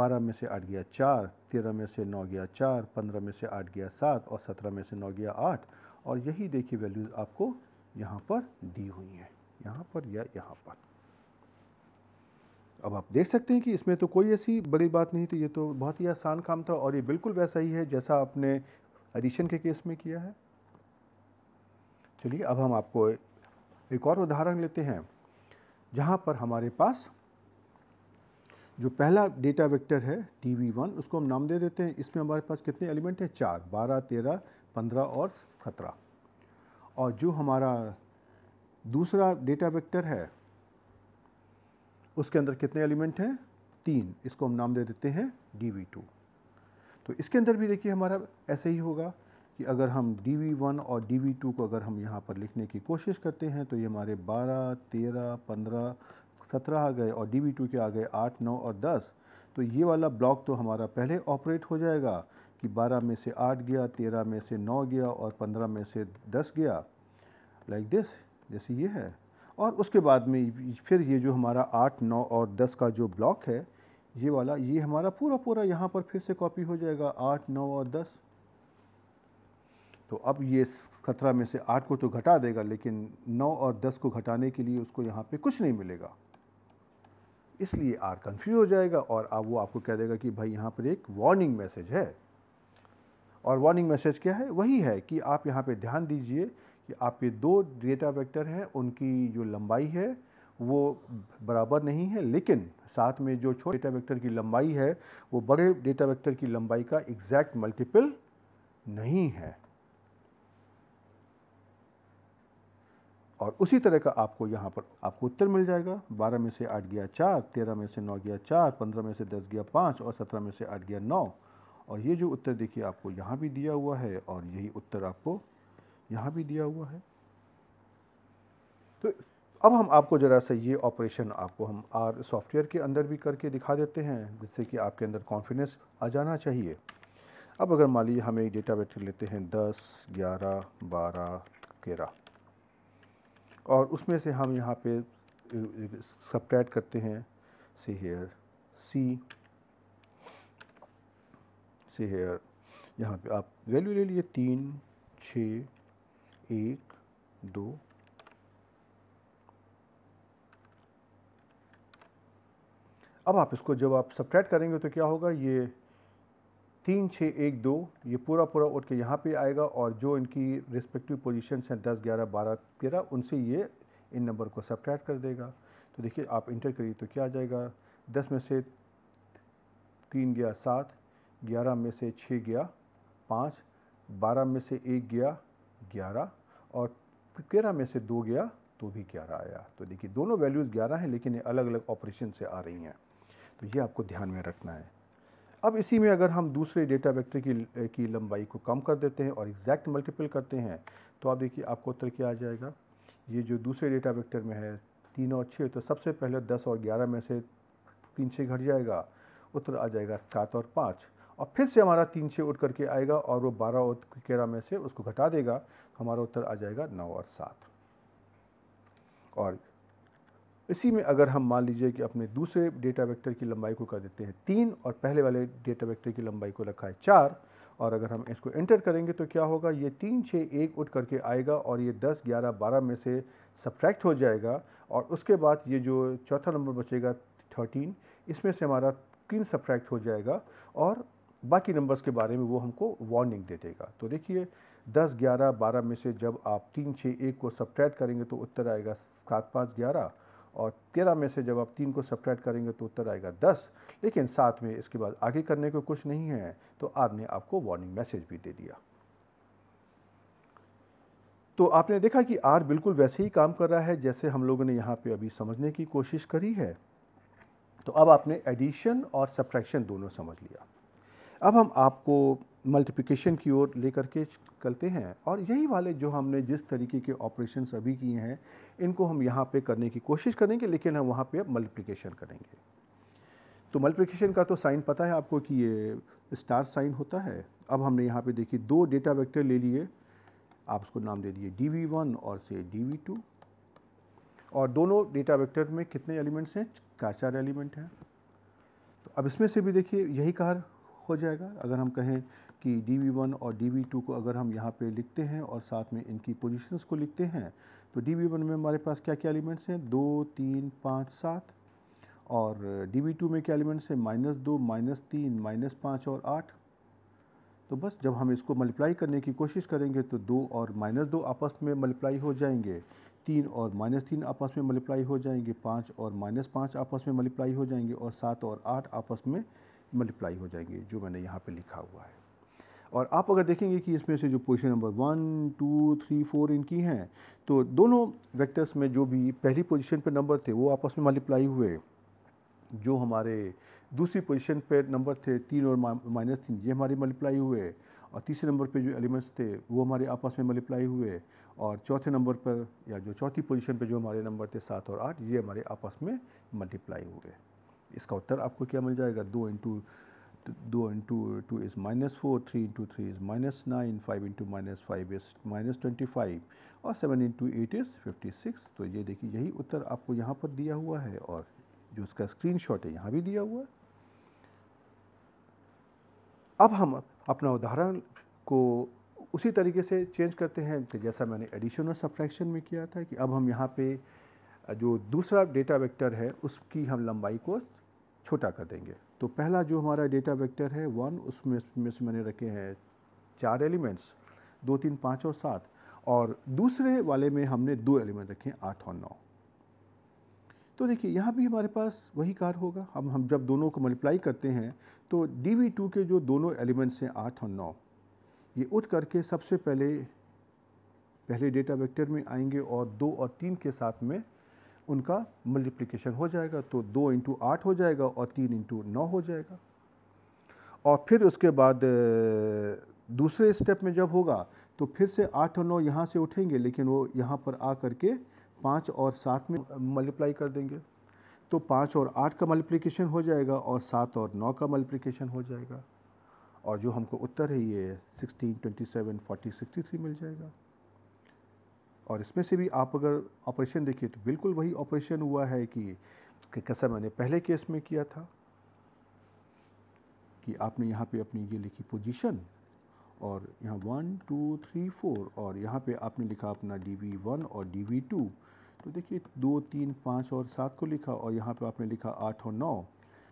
बारह में से आठ गया चार तेरह में से नौ गया चार पंद्रह में से आठ गया सात और सत्रह में से नौ गया आठ और यही देखिए वैल्यूज़ आपको यहाँ पर दी हुई हैं यहाँ पर या यहाँ पर अब आप देख सकते हैं कि इसमें तो कोई ऐसी बड़ी बात नहीं थी ये तो बहुत ही आसान काम था और ये बिल्कुल वैसा ही है जैसा आपने एडिशन के केस में किया है चलिए अब हम आपको एक और उदाहरण लेते हैं जहाँ पर हमारे पास जो पहला डेटा वेक्टर है टी वी वन उसको हम नाम दे देते हैं इसमें हमारे पास कितने एलिमेंट हैं चार बारह तेरह पंद्रह और सत्रह और जो हमारा दूसरा डेटा वेक्टर है उसके अंदर कितने एलिमेंट हैं तीन इसको हम नाम दे देते हैं डी वी टू तो इसके अंदर भी देखिए हमारा ऐसे ही होगा कि अगर हम डी वी वन और डी वी टू को अगर हम यहाँ पर लिखने की कोशिश करते हैं तो ये हमारे बारह तेरह पंद्रह सत्रह आ गए और डी वी टू के आ गए आठ नौ और दस तो ये वाला ब्लॉक तो हमारा पहले ऑपरेट हो जाएगा कि बारह में से आठ गया तेरह में से नौ गया और पंद्रह में से दस गया लाइक like दिस जैसे ये है और उसके बाद में फिर ये जो हमारा आठ नौ और दस का जो ब्लॉक है ये वाला ये हमारा पूरा पूरा यहाँ पर फिर से कॉपी हो जाएगा आठ नौ और दस तो अब ये सत्रह में से आठ को तो घटा देगा लेकिन नौ और दस को घटाने के लिए उसको यहाँ पे कुछ नहीं मिलेगा इसलिए आर कन्फ्यूज हो जाएगा और अब वो आपको कह देगा कि भाई यहाँ पर एक वार्निंग मैसेज है और वार्निंग मैसेज क्या है वही है कि आप यहाँ पे ध्यान दीजिए कि आपके दो डेटा वेक्टर हैं उनकी जो लंबाई है वो बराबर नहीं है लेकिन साथ में जो छोटे डेटा वेक्टर की लंबाई है वो बड़े डेटा वेक्टर की लंबाई का एग्जैक्ट मल्टीपल नहीं है और उसी तरह का आपको यहाँ पर आपको उत्तर मिल जाएगा बारह में से आठ गया चार तेरह में से नौ गया चार पंद्रह में से दस गया पाँच और सत्रह में से आठ गया नौ और ये जो उत्तर देखिए आपको यहाँ भी दिया हुआ है और यही उत्तर आपको यहाँ भी दिया हुआ है तो अब हम आपको ज़रा सा ये ऑपरेशन आपको हम आर सॉफ्टवेयर के अंदर भी करके दिखा देते हैं जिससे कि आपके अंदर कॉन्फिडेंस आ जाना चाहिए अब अगर मान लीजिए हम एक डेटा वेक्टर लेते हैं दस ग्यारह बारह तेरह और उसमें से हम यहाँ पे सब्ट्रैक्ट करते हैं see here C see here यहाँ पे आप वैल्यू ले लीजिए तीन छः एक दो अब आप इसको जब आप सब्ट्रैक्ट करेंगे तो क्या होगा ये तीन छः एक दो ये पूरा पूरा उठ के यहाँ पे आएगा और जो इनकी रिस्पेक्टिव पोजीशंस हैं दस ग्यारह बारह तेरह उनसे ये इन नंबर को सब्ट्रैक्ट कर देगा तो देखिए आप इंटर करिए तो क्या आ जाएगा दस में से तीन गया सात ग्यारह में से छः गया पाँच बारह में से एक गया ग्यारह और तेरह में से दो गया तो भी ग्यारह आया तो देखिए दोनों वैल्यूज़ ग्यारह हैं लेकिन ये अलग अलग ऑपरेशन से आ रही हैं तो ये आपको ध्यान में रखना है अब इसी में अगर हम दूसरे डेटा वेक्टर की की लंबाई को कम कर देते हैं और एग्जैक्ट मल्टीपल करते हैं तो आप देखिए आपको उत्तर क्या आ जाएगा ये जो दूसरे डेटा वेक्टर में है तीन और छः तो सबसे पहले दस और ग्यारह में से तीन छः घट जाएगा उत्तर आ जाएगा सात और पाँच और फिर से हमारा तीन छः उठ करके आएगा और वो बारह और तेरह में से उसको घटा देगा हमारा उत्तर आ जाएगा नौ और सात और इसी में अगर हम मान लीजिए कि अपने दूसरे डेटा वेक्टर की लंबाई को कर देते हैं तीन और पहले वाले डेटा वेक्टर की लंबाई को रखा है चार और अगर हम इसको एंटर करेंगे तो क्या होगा ये तीन छः एक उठ करके आएगा और ये दस ग्यारह बारह में से सब्ट्रैक्ट हो जाएगा और उसके बाद ये जो चौथा नंबर बचेगा थर्टीन इसमें से हमारा तीन सब्ट्रैक्ट हो जाएगा और बाकी नंबर्स के बारे में वो हमको वार्निंग दे देगा तो देखिए दस ग्यारह बारह में से जब आप तीन छः एक को सब्ट्रैक्ट करेंगे तो उत्तर आएगा सात पाँच ग्यारह और तेरह में से जब आप तीन को सब्ट्रैक्ट करेंगे तो उत्तर आएगा दस लेकिन साथ में इसके बाद आगे करने को कुछ नहीं है तो आर ने आपको वार्निंग मैसेज भी दे दिया तो आपने देखा कि आर बिल्कुल वैसे ही काम कर रहा है जैसे हम लोगों ने यहाँ पे अभी समझने की कोशिश करी है तो अब आपने एडिशन और सब्ट्रैक्शन दोनों समझ लिया अब हम आपको मल्टीप्लिकेशन की ओर लेकर के चलते हैं और यही वाले जो हमने जिस तरीके के ऑपरेशन अभी किए हैं इनको हम यहाँ पे करने की कोशिश करेंगे लेकिन हम वहाँ पे अब मल्टीप्लिकेशन करेंगे तो मल्टीप्लिकेशन का तो साइन पता है आपको कि ये स्टार साइन होता है अब हमने यहाँ पे देखिए दो डेटा वेक्टर ले लिए आप उसको नाम दे दिए डी और से डी और दोनों डेटा वैक्टर में कितने एलिमेंट्स हैं चार चार एलिमेंट हैं तो अब इसमें से भी देखिए यही कार हो जाएगा अगर हम कहें कि डी वी वन और डी वी टू को अगर हम यहाँ पे लिखते हैं और साथ में इनकी पोजीशंस को लिखते हैं तो डी वी वन में हमारे पास क्या क्या एलिमेंट्स हैं दो तीन पाँच सात और डी वी टू में क्या एलिमेंट्स हैं माइनस दो माइनस तीन माइनस पाँच और आठ तो बस जब हम इसको मल्टीप्लाई करने की कोशिश करेंगे तो दो और माइनस दो आपस में मल्टीप्लाई हो जाएंगे तीन और माइनस तीन आपस में मल्टीप्लाई हो जाएंगे पाँच और माइनस पाँच आपस में मल्टीप्लाई हो जाएंगे और सात और आठ आपस में मल्टीप्लाई हो जाएंगे जो मैंने यहाँ पे लिखा हुआ है और आप अगर देखेंगे कि इसमें से जो position number one two three four इनकी हैं तो दोनों वेक्टर्स में जो भी पहली पोजीशन पर नंबर थे वो आपस में मल्टीप्लाई हुए जो हमारे दूसरी पोजीशन पर नंबर थे तीन और माइनस तीन ये हमारे मल्टीप्लाई हुए और तीसरे नंबर पे जो एलिमेंट्स थे वो हमारे आपस में मल्टीप्लाई हुए और चौथे नंबर पर या जो चौथी पोजीशन पे जो हमारे नंबर थे सात और आठ ये हमारे आपस में मल्टीप्लाई हुए इसका उत्तर आपको क्या मिल जाएगा दो into 2 into 2 is minus 4, 3 into 3 is minus 9, 5 into minus 5 is minus 25 और 7 into 8 is 56 तो ये देखिए यही उत्तर आपको यहाँ पर दिया हुआ है और जो उसका स्क्रीनशॉट है यहाँ भी दिया हुआ है अब हम अपना उदाहरण को उसी तरीके से चेंज करते हैं कि तो जैसा मैंने एडिशन और सब्ट्रैक्शन में किया था कि अब हम यहाँ पे जो दूसरा डेटा वेक्टर है उसकी हम लंबाई को छोटा कर देंगे तो पहला जो हमारा डेटा वेक्टर है वन उसमें में से मैंने रखे हैं चार एलिमेंट्स दो तीन पाँच और सात और दूसरे वाले में हमने दो एलिमेंट रखे हैं आठ और नौ तो देखिए यहाँ भी हमारे पास वही कार्य होगा हम हम जब दोनों को मल्टीप्लाई करते हैं तो डी वी टू के जो दोनों एलिमेंट्स हैं आठ और नौ ये उठ करके सबसे पहले पहले डेटा वेक्टर में आएंगे और दो और तीन के साथ में उनका मल्टीप्लिकेशन हो जाएगा तो दो इंटू आठ हो जाएगा और तीन इंटू नौ हो जाएगा और फिर उसके बाद दूसरे स्टेप में जब होगा तो फिर से आठ और नौ यहाँ से उठेंगे लेकिन वो यहाँ पर आ करके पाँच और सात में मल्टीप्लाई कर देंगे तो पाँच और आठ का मल्टीप्लिकेशन हो जाएगा और सात और नौ का मल्टीप्लिकेशन हो जाएगा और जो हमको उत्तर है ये sixteen twenty seven forty sixty three मिल जाएगा और इसमें से भी आप अगर ऑपरेशन देखिए तो बिल्कुल वही ऑपरेशन हुआ है कि कैसा मैंने पहले केस में किया था कि आपने यहाँ पे अपनी ये लिखी पोजीशन और यहाँ वन टू थ्री फोर और यहाँ पे आपने लिखा अपना डी वी वन और डी वी टू तो देखिए दो तीन पाँच और सात को लिखा और यहाँ पे आपने लिखा आठ और नौ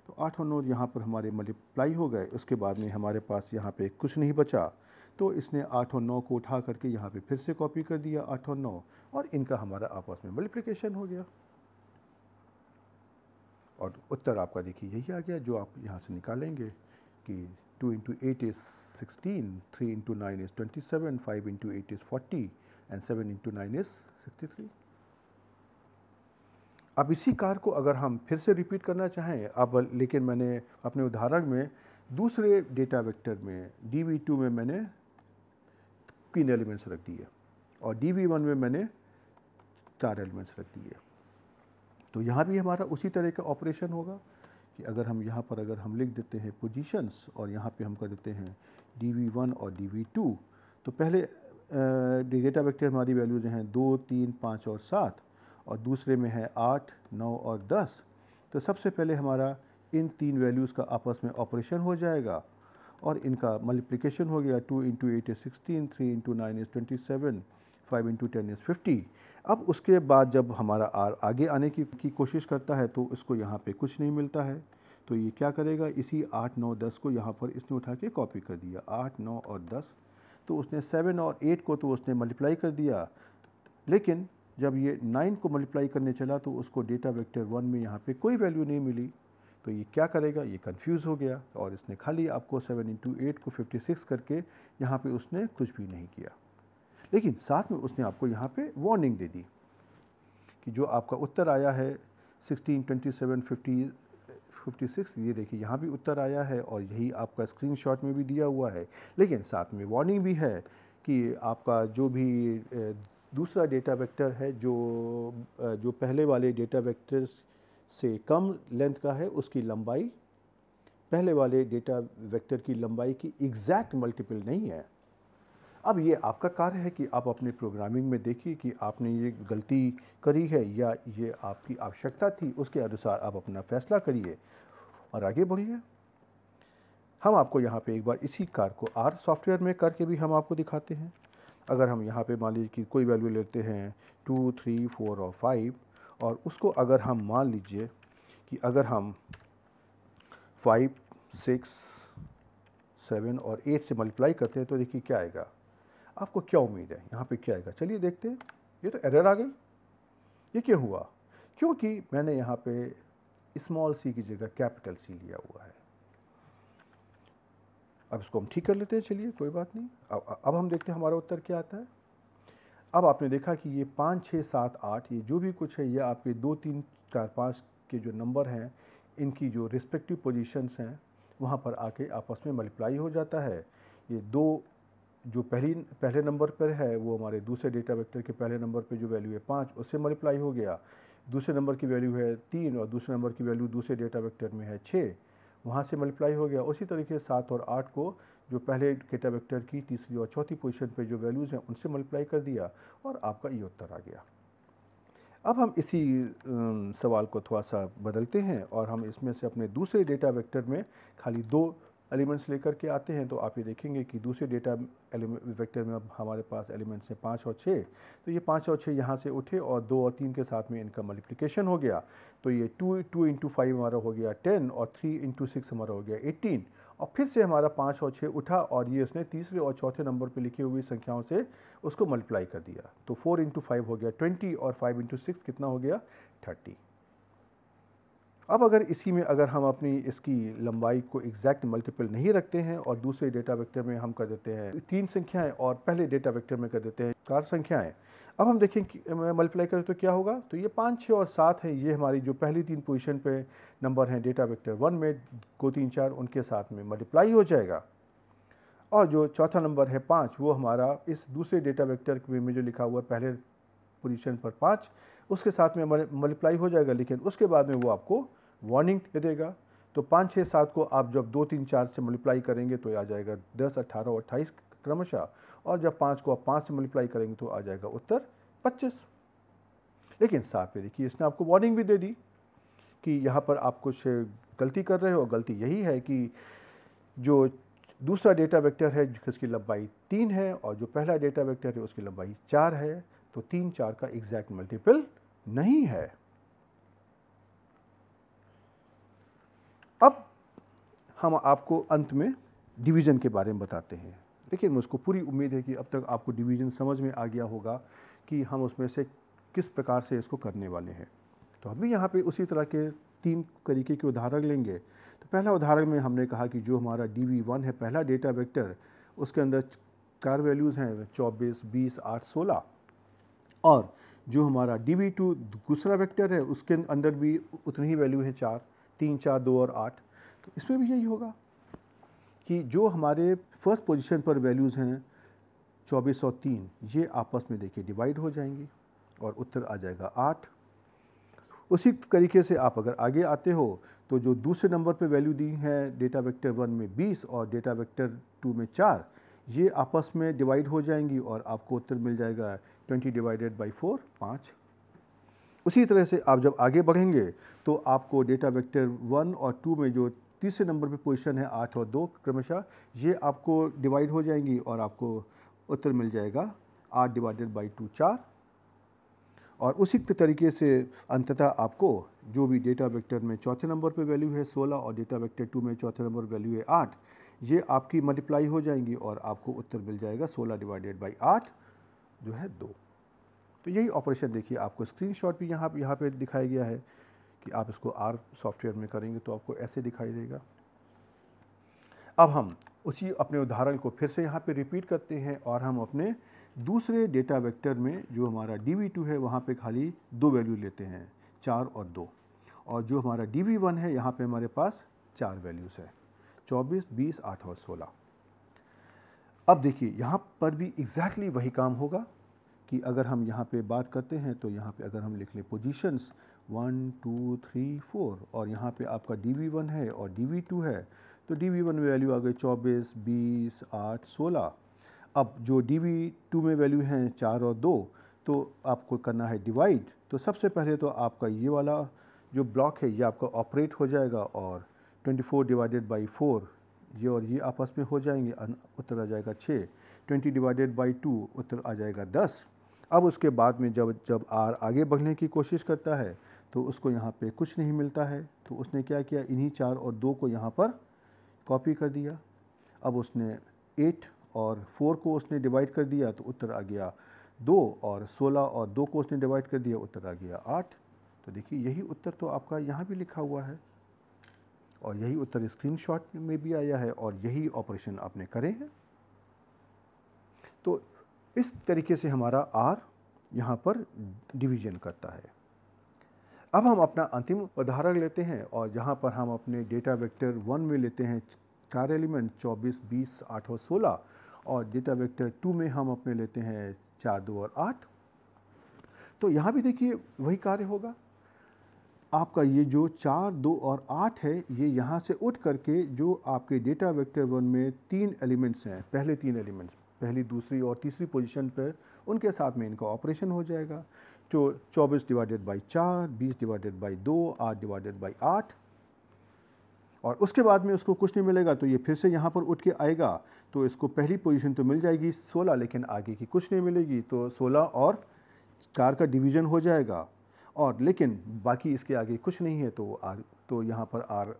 तो आठ और नौ यहाँ पर हमारे मल्टीप्लाई हो गए उसके बाद में हमारे पास यहाँ पे कुछ नहीं बचा तो इसने आठ और नौ को उठा करके यहाँ पे फिर से कॉपी कर दिया आठ और नौ और इनका हमारा आपस में मल्टीप्लिकेशन हो गया और उत्तर आपका देखिए यही आ गया जो आप यहाँ से निकालेंगे कि two into eight is sixteen three into nine is twenty seven five into eight is forty and seven into nine is sixty three अब इसी कार को अगर हम फिर से रिपीट करना चाहें अब लेकिन मैंने अपने उदाहरण में दूसरे डेटा वेक्टर में डी में मैंने तीन एलिमेंट्स रख दिए और डी वी वन में मैंने चार एलिमेंट्स रख दिए तो यहाँ भी हमारा उसी तरह का ऑपरेशन होगा कि अगर हम यहाँ पर अगर हम लिख देते हैं पोजीशंस और यहाँ पे हम कर देते हैं डी वी वन और डी वी टू तो पहले डेटा वेक्टर हमारी वैल्यू जो हैं दो तीन पाँच और सात और दूसरे में है आठ नौ और दस तो सबसे पहले हमारा इन तीन वैल्यूज़ का आपस में ऑपरेशन हो जाएगा और इनका मल्टीप्लिकेशन हो गया two into eight is sixteen three into nine is twenty seven five into ten is fifty अब उसके बाद जब हमारा आर आगे आने की, की कोशिश करता है तो इसको यहाँ पे कुछ नहीं मिलता है तो ये क्या करेगा इसी आठ नौ दस को यहाँ पर इसने उठा के कॉपी कर दिया आठ नौ और दस तो उसने सेवन और एट को तो उसने मल्टीप्लाई कर दिया लेकिन जब ये नाइन को मल्टीप्लाई करने चला तो उसको डेटा वेक्टर वन में यहाँ पे कोई वैल्यू नहीं मिली तो ये क्या करेगा ये कंफ्यूज हो गया और इसने खाली आपको सेवन इंटू एट को फिफ्टी सिक्स करके यहाँ पे उसने कुछ भी नहीं किया लेकिन साथ में उसने आपको यहाँ पे वार्निंग दे दी कि जो आपका उत्तर आया है sixteen twenty seven fifty fifty six ये देखिए यहाँ भी उत्तर आया है और यही आपका स्क्रीनशॉट में भी दिया हुआ है लेकिन साथ में वार्निंग भी है कि आपका जो भी दूसरा डेटा वेक्टर है जो जो पहले वाले डेटा वेक्टर्स से कम लेंथ का है उसकी लंबाई पहले वाले डेटा वेक्टर की लंबाई की एग्जैक्ट मल्टीपल नहीं है अब ये आपका कार्य है कि आप अपने प्रोग्रामिंग में देखिए कि आपने ये गलती करी है या ये आपकी आवश्यकता थी उसके अनुसार आप अपना फैसला करिए और आगे बढ़िए हम आपको यहाँ पे एक बार इसी कार को आर सॉफ्टवेयर में करके भी हम आपको दिखाते हैं अगर हम यहाँ पे मान लीजिए कि कोई वैल्यू लेते हैं टू थ्री फोर और फाइव और उसको अगर हम मान लीजिए कि अगर हम फाइव सिक्स सेवन और एट से मल्टीप्लाई करते हैं तो देखिए क्या आएगा आपको क्या उम्मीद है यहाँ पे क्या आएगा चलिए देखते हैं ये तो एरर आ गई ये क्यों हुआ क्योंकि मैंने यहाँ पे स्मॉल सी की जगह कैपिटल सी लिया हुआ है अब इसको हम ठीक कर लेते हैं चलिए कोई बात नहीं अब अब हम देखते हैं हमारा उत्तर क्या आता है अब आपने देखा कि ये पाँच छः सात आठ ये जो भी कुछ है ये आपके दो तीन चार पाँच के जो नंबर हैं इनकी जो रिस्पेक्टिव पोजीशंस हैं वहाँ पर आके आपस में मल्टीप्लाई हो जाता है ये दो जो पहली पहले नंबर पर है वो हमारे दूसरे डेटा वेक्टर के पहले नंबर पर जो वैल्यू है पाँच उससे मल्टीप्लाई हो गया दूसरे नंबर की वैल्यू है तीन और दूसरे नंबर की वैल्यू दूसरे डेटा वेक्टर में है छः वहाँ से मल्टीप्लाई हो गया उसी तरीके सात और आठ को जो पहले डेटा वेक्टर की तीसरी और चौथी पोजीशन पे जो वैल्यूज़ हैं उनसे मल्टीप्लाई कर दिया और आपका ये उत्तर आ गया अब हम इसी सवाल को थोड़ा सा बदलते हैं और हम इसमें से अपने दूसरे डेटा वेक्टर में खाली दो एलिमेंट्स लेकर के आते हैं तो आप ये देखेंगे कि दूसरे डेटा वेक्टर में अब हमारे पास एलिमेंट्स हैं पाँच और छः तो ये पाँच और छः यहाँ से उठे और दो और तीन के साथ में इनका मल्टीप्लिकेशन हो गया तो ये टू टू इंटू फाइव हमारा हो गया टेन और थ्री इंटू सिक्स हमारा हो गया एटीन और फिर से हमारा पाँच और छः उठा और ये उसने तीसरे और चौथे नंबर पे लिखी हुई संख्याओं से उसको मल्टीप्लाई कर दिया तो फोर इंटू फाइव हो गया ट्वेंटी और फाइव इंटू सिक्स कितना हो गया थर्टी अब अगर इसी में अगर हम अपनी इसकी लंबाई को एग्जैक्ट मल्टीपल नहीं रखते हैं और दूसरे डेटा वेक्टर में हम कर देते हैं तीन संख्याएँ और पहले डेटा वेक्टर में कर देते हैं चार संख्याएँ अब हम देखें मल्टीप्लाई करें तो क्या होगा तो ये पाँच छः और सात हैं ये हमारी जो पहली तीन पोजीशन पे नंबर हैं डेटा वेक्टर वन में दो तीन चार उनके साथ में मल्टीप्लाई हो जाएगा और जो चौथा नंबर है पाँच वो हमारा इस दूसरे डेटा वेक्टर में जो लिखा हुआ है पहले पोजीशन पर पाँच उसके साथ में मल्टीप्लाई हो जाएगा लेकिन उसके बाद में वो आपको वार्निंग दे देगा तो पाँच छः सात को आप जब दो तीन चार से मल्टीप्लाई करेंगे तो आ जाएगा दस अट्ठारह और अट्ठाईस क्रमशः और जब पाँच को आप पाँच से मल्टीप्लाई करेंगे तो आ जाएगा उत्तर पच्चीस लेकिन साथ में देखिए इसने आपको वार्निंग भी दे दी कि यहाँ पर आप कुछ गलती कर रहे हो और गलती यही है कि जो दूसरा डेटा वेक्टर है जिसकी लंबाई तीन है और जो पहला डेटा वेक्टर है उसकी लंबाई चार है तो तीन चार का एग्जैक्ट मल्टीपल नहीं है अब हम आपको अंत में डिवीज़न के बारे में बताते हैं देखिए मुझको पूरी उम्मीद है कि अब तक आपको डिवीज़न समझ में आ गया होगा कि हम उसमें से किस प्रकार से इसको करने वाले हैं तो हम भी यहाँ पे उसी तरह के तीन तरीके के उदाहरण लेंगे तो पहला उदाहरण में हमने कहा कि जो हमारा डी वी वन है पहला डेटा वेक्टर उसके अंदर चार वैल्यूज़ हैं चौबीस बीस आठ सोलह और जो हमारा डी वी टू दूसरा वेक्टर है उसके अंदर भी उतनी ही वैल्यू है चार तीन चार दो और आठ तो इसमें भी यही होगा कि जो हमारे फर्स्ट पोजीशन पर वैल्यूज़ हैं तीन ये आपस में देखिए डिवाइड हो जाएंगी और उत्तर आ जाएगा आठ उसी तरीके से आप अगर आगे आते हो तो जो दूसरे नंबर पे वैल्यू दी है डेटा वेक्टर वन में बीस और डेटा वेक्टर टू में चार ये आपस में डिवाइड हो जाएंगी और आपको उत्तर मिल जाएगा ट्वेंटी डिवाइडेड बाई फोर पाँच उसी तरह से आप जब आगे बढ़ेंगे तो आपको डेटा वेक्टर वन और टू में जो तीसरे नंबर पे पोजीशन है आठ और दो क्रमशः ये आपको डिवाइड हो जाएंगी और आपको उत्तर मिल जाएगा आठ डिवाइडेड बाई टू चार और उसी तरीके से अंततः आपको जो भी डेटा वेक्टर में चौथे नंबर पे वैल्यू है सोलह और डेटा वेक्टर टू में चौथे नंबर वैल्यू है आठ ये आपकी मल्टीप्लाई हो जाएंगी और आपको उत्तर मिल जाएगा सोलह डिवाइडेड बाई आठ जो है दो तो यही ऑपरेशन देखिए आपको स्क्रीनशॉट भी यहाँ यहाँ पे दिखाया गया है कि आप इसको आर सॉफ्टवेयर में करेंगे तो आपको ऐसे दिखाई देगा अब हम उसी अपने उदाहरण को फिर से यहाँ पे रिपीट करते हैं और हम अपने दूसरे डेटा वेक्टर में जो हमारा डी वी टू है वहाँ पे खाली दो वैल्यू लेते हैं चार और दो और जो हमारा डी वी वन है यहाँ पे हमारे पास चार वैल्यूज़ है चौबीस बीस आठ और सोलह अब देखिए यहाँ पर भी एग्जैक्टली exactly वही काम होगा कि अगर हम यहाँ पे बात करते हैं तो यहाँ पे अगर हम लिख लें positions one two three four और यहाँ पे आपका डी वी वन है और डी वी टू है तो डी वी वन में वैल्यू आ गई चौबीस बीस आठ सोलह अब जो डी वी टू में वैल्यू हैं चार और दो तो आपको करना है डिवाइड तो सबसे पहले तो आपका ये वाला जो ब्लॉक है ये आपका ऑपरेट हो जाएगा और twenty four divided by four ये और ये आपस में हो जाएंगे उत्तर आ जाएगा छः ट्वेंटी डिवाइडेड बाई टू उत्तर आ जाएगा दस अब उसके बाद में जब जब आर आगे बढ़ने की कोशिश करता है तो उसको यहाँ पे कुछ नहीं मिलता है तो उसने क्या किया इन्हीं चार और दो को यहाँ पर कॉपी कर दिया अब उसने एट और फोर को उसने डिवाइड कर दिया तो उत्तर आ गया दो और सोलह और दो को उसने डिवाइड कर दिया उत्तर आ गया आठ तो देखिए यही उत्तर तो आपका यहाँ भी लिखा हुआ है और यही उत्तर स्क्रीनशॉट में भी आया है और यही ऑपरेशन आपने करे हैं तो इस तरीके से हमारा आर यहाँ पर डिवीजन करता है अब हम अपना अंतिम उदाहरण लेते हैं और यहाँ पर हम अपने डेटा वेक्टर वन में लेते हैं चार एलिमेंट चौबीस बीस आठ और सोलह और डेटा वेक्टर टू में हम अपने लेते हैं चार दो और आठ तो यहाँ भी देखिए वही कार्य होगा आपका ये जो चार दो और आठ है ये यहाँ से उठ करके जो आपके डेटा वेक्टर वन में तीन एलिमेंट्स हैं पहले तीन एलिमेंट्स पहली दूसरी और तीसरी पोजीशन पर उनके साथ में इनका ऑपरेशन हो जाएगा तो चौबीस डिवाइडेड बाई चार बीस डिवाइडेड बाई दो आठ डिवाइडेड बाई आठ और उसके बाद में उसको कुछ नहीं मिलेगा तो ये फिर से यहाँ पर उठ के आएगा तो इसको पहली पोजीशन तो मिल जाएगी सोलह लेकिन आगे की कुछ नहीं मिलेगी तो सोलह और चार का डिवीज़न हो जाएगा और लेकिन बाकी इसके आगे कुछ नहीं है तो आर तो यहाँ पर आर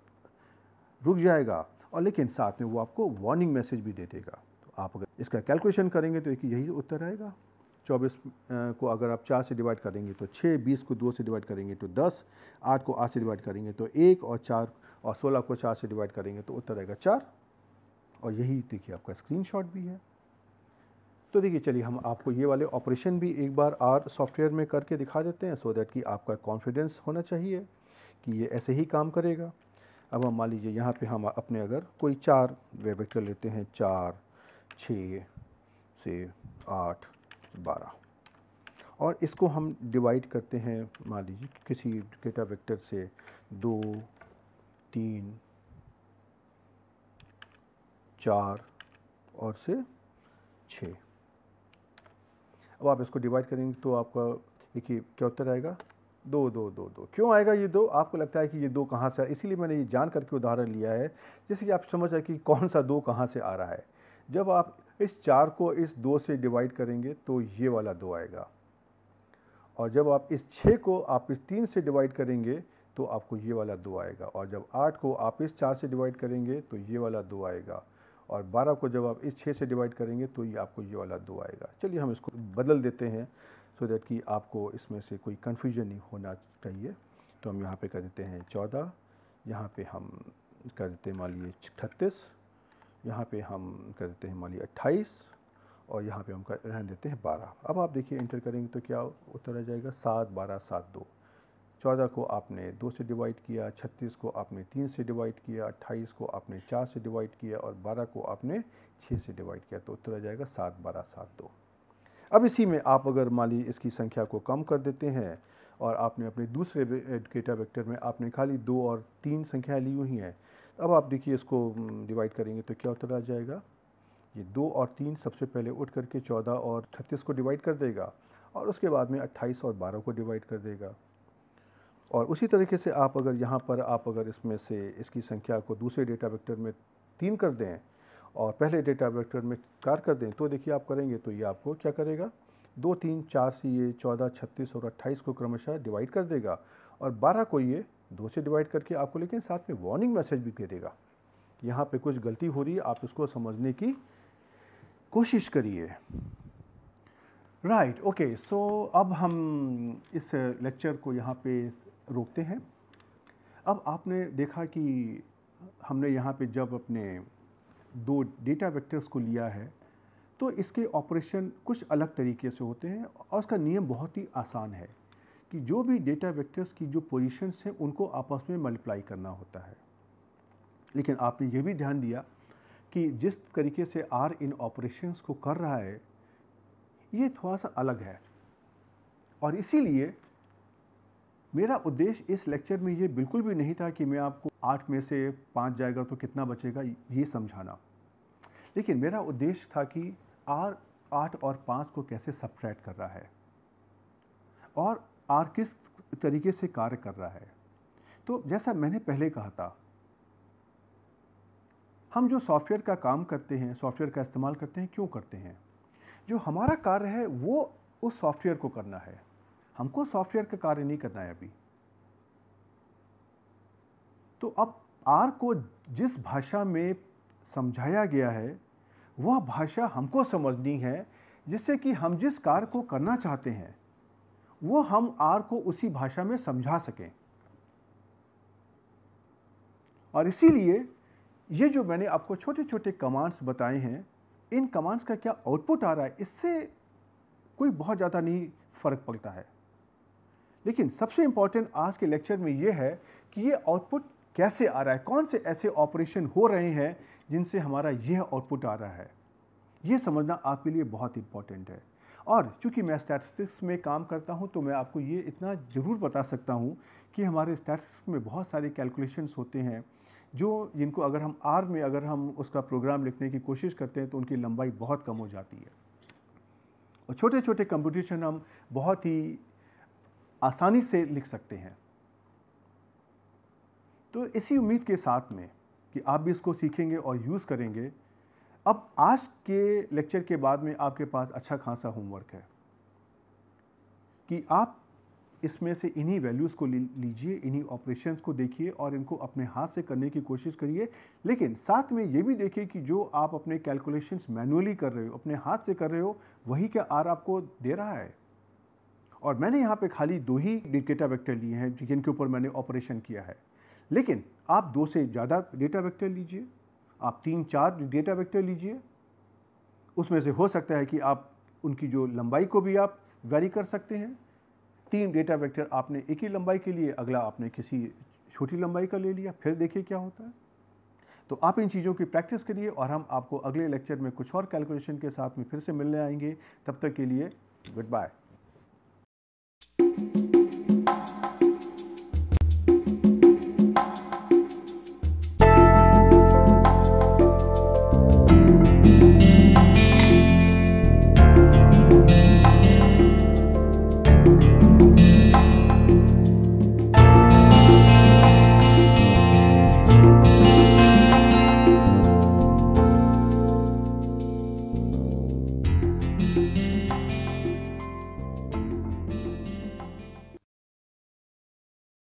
रुक जाएगा और लेकिन साथ में वो आपको वार्निंग मैसेज भी दे देगा आप अगर इसका कैलकुलेशन करेंगे तो एक यही उत्तर आएगा चौबीस को अगर आप चार से डिवाइड करेंगे तो छः बीस को दो से डिवाइड करेंगे तो दस आठ को आठ से डिवाइड करेंगे तो एक और चार और सोलह को चार से डिवाइड करेंगे तो उत्तर आएगा चार और यही देखिए आपका स्क्रीन भी है तो देखिए चलिए हम आपको ये वाले ऑपरेशन भी एक बार आर सॉफ्टवेयर में करके दिखा देते हैं सो देट दैट कि आपका कॉन्फिडेंस होना चाहिए कि ये ऐसे ही काम करेगा अब हम मान लीजिए यहाँ पे हम अपने अगर कोई चार वेक्टर लेते हैं चार छः से आठ बारह और इसको हम डिवाइड करते हैं मान लीजिए किसी डेटा वेक्टर से दो तीन चार और से छः अब आप इसको डिवाइड करेंगे तो आपका एक ही क्या उत्तर आएगा दो दो दो दो क्यों आएगा ये दो आपको लगता है कि ये दो कहाँ से इसीलिए मैंने ये जान करके उदाहरण लिया है जैसे कि आप समझ आए कि कौन सा दो कहाँ से आ रहा है जब आप इस चार को इस दो से डिवाइड करेंगे तो ये वाला दो आएगा और जब आप इस छः को आप इस तीन से डिवाइड करेंगे तो आपको ये वाला दो आएगा और जब आठ को आप इस चार से डिवाइड करेंगे तो ये वाला दो आएगा और बारह को जब आप इस छः से डिवाइड करेंगे तो ये आपको ये वाला दो आएगा चलिए हम इसको बदल देते हैं सो so दैट कि आपको इसमें से कोई कन्फ्यूजन नहीं होना चाहिए तो हम यहाँ पर कर देते हैं चौदह यहाँ पर हम कर देते हैं मान लीजिए छत्तीस यहाँ पे हम कर देते हैं माली अट्ठाईस और यहाँ पे हम कर रहने देते हैं बारह अब आप देखिए इंटर करेंगे तो क्या उत्तर आ जाएगा सात बारह सात दो चौदह को आपने दो से डिवाइड किया छत्तीस को आपने तीन से डिवाइड किया अट्ठाईस को आपने चार से डिवाइड किया और बारह को आपने छः से डिवाइड किया तो उत्तर आ जाएगा सात बारह सात दो अब इसी में आप अगर मान इसकी संख्या को कम कर देते हैं और आपने अपने दूसरे डेटा वेक्टर में आपने खाली दो और तीन संख्याएँ ली हुई हैं अब आप देखिए इसको डिवाइड करेंगे तो क्या उत्तर आ जाएगा ये दो और तीन सबसे पहले उठ करके चौदह और छत्तीस को डिवाइड कर देगा और उसके बाद में अट्ठाईस और बारह को डिवाइड कर देगा और उसी तरीके से आप अगर यहाँ पर आप अगर इसमें से इसकी संख्या को दूसरे डेटा वेक्टर में तीन कर दें और पहले डेटा वेक्टर में चार कर दें तो देखिए आप करेंगे तो ये आपको क्या करेगा दो तीन चार से ये चौदह छत्तीस और अट्ठाईस को क्रमशः डिवाइड कर देगा और बारह को ये दो से डिवाइड करके आपको लेकिन साथ में वार्निंग मैसेज भी दे देगा यहाँ पे कुछ गलती हो रही है आप उसको समझने की कोशिश करिए राइट ओके सो अब हम इस लेक्चर को यहाँ पे रोकते हैं अब आपने देखा कि हमने यहाँ पे जब अपने दो डेटा वेक्टर्स को लिया है तो इसके ऑपरेशन कुछ अलग तरीके से होते हैं और उसका नियम बहुत ही आसान है कि जो भी डेटा वेक्टर्स की जो पोजीशंस हैं उनको आपस में मल्टीप्लाई करना होता है लेकिन आपने ये भी ध्यान दिया कि जिस तरीके से आर इन ऑपरेशंस को कर रहा है ये थोड़ा सा अलग है और इसीलिए मेरा उद्देश्य इस लेक्चर में ये बिल्कुल भी नहीं था कि मैं आपको आठ में से पाँच जाएगा तो कितना बचेगा ये समझाना लेकिन मेरा उद्देश्य था कि आर आठ और पाँच को कैसे सब्ट्रैक्ट कर रहा है और आर किस तरीके से कार्य कर रहा है तो जैसा मैंने पहले कहा था हम जो सॉफ्टवेयर का काम करते हैं सॉफ्टवेयर का इस्तेमाल करते हैं क्यों करते हैं जो हमारा कार्य है वो उस सॉफ्टवेयर को करना है हमको सॉफ्टवेयर का कार्य नहीं करना है अभी तो अब आर को जिस भाषा में समझाया गया है वह भाषा हमको समझनी है जिससे कि हम जिस कार्य को करना चाहते हैं वो हम आर को उसी भाषा में समझा सकें और इसीलिए ये जो मैंने आपको छोटे छोटे कमांड्स बताए हैं इन कमांड्स का क्या आउटपुट आ रहा है इससे कोई बहुत ज़्यादा नहीं फ़र्क पड़ता है लेकिन सबसे इम्पॉर्टेंट आज के लेक्चर में ये है कि ये आउटपुट कैसे आ रहा है कौन से ऐसे ऑपरेशन हो रहे हैं जिनसे हमारा यह आउटपुट आ रहा है ये समझना आपके लिए बहुत इम्पॉर्टेंट है और चूँकि मैं स्टैटिस्टिक्स में काम करता हूँ तो मैं आपको ये इतना ज़रूर बता सकता हूँ कि हमारे स्टैटिस्टिक्स में बहुत सारे कैलकुलेशंस होते हैं जो जिनको अगर हम आर में अगर हम उसका प्रोग्राम लिखने की कोशिश करते हैं तो उनकी लंबाई बहुत कम हो जाती है और छोटे छोटे कंपटीशन हम बहुत ही आसानी से लिख सकते हैं तो इसी उम्मीद के साथ में कि आप भी इसको सीखेंगे और यूज़ करेंगे अब आज के लेक्चर के बाद में आपके पास अच्छा खासा होमवर्क है कि आप इसमें से इन्हीं वैल्यूज़ को लीजिए इन्हीं ऑपरेशंस को देखिए और इनको अपने हाथ से करने की कोशिश करिए लेकिन साथ में ये भी देखिए कि जो आप अपने कैलकुलेशंस मैनुअली कर रहे हो अपने हाथ से कर रहे हो वही क्या आर आपको दे रहा है और मैंने यहाँ पे खाली दो ही डेटा वेक्टर लिए हैं जिनके ऊपर मैंने ऑपरेशन किया है लेकिन आप दो से ज़्यादा डेटा वेक्टर लीजिए आप तीन चार डेटा वेक्टर लीजिए उसमें से हो सकता है कि आप उनकी जो लंबाई को भी आप वेरी कर सकते हैं तीन डेटा वेक्टर आपने एक ही लंबाई के लिए अगला आपने किसी छोटी लंबाई का ले लिया फिर देखिए क्या होता है तो आप इन चीज़ों की प्रैक्टिस करिए और हम आपको अगले लेक्चर में कुछ और कैलकुलेशन के साथ में फिर से मिलने आएंगे तब तक के लिए गुड बाय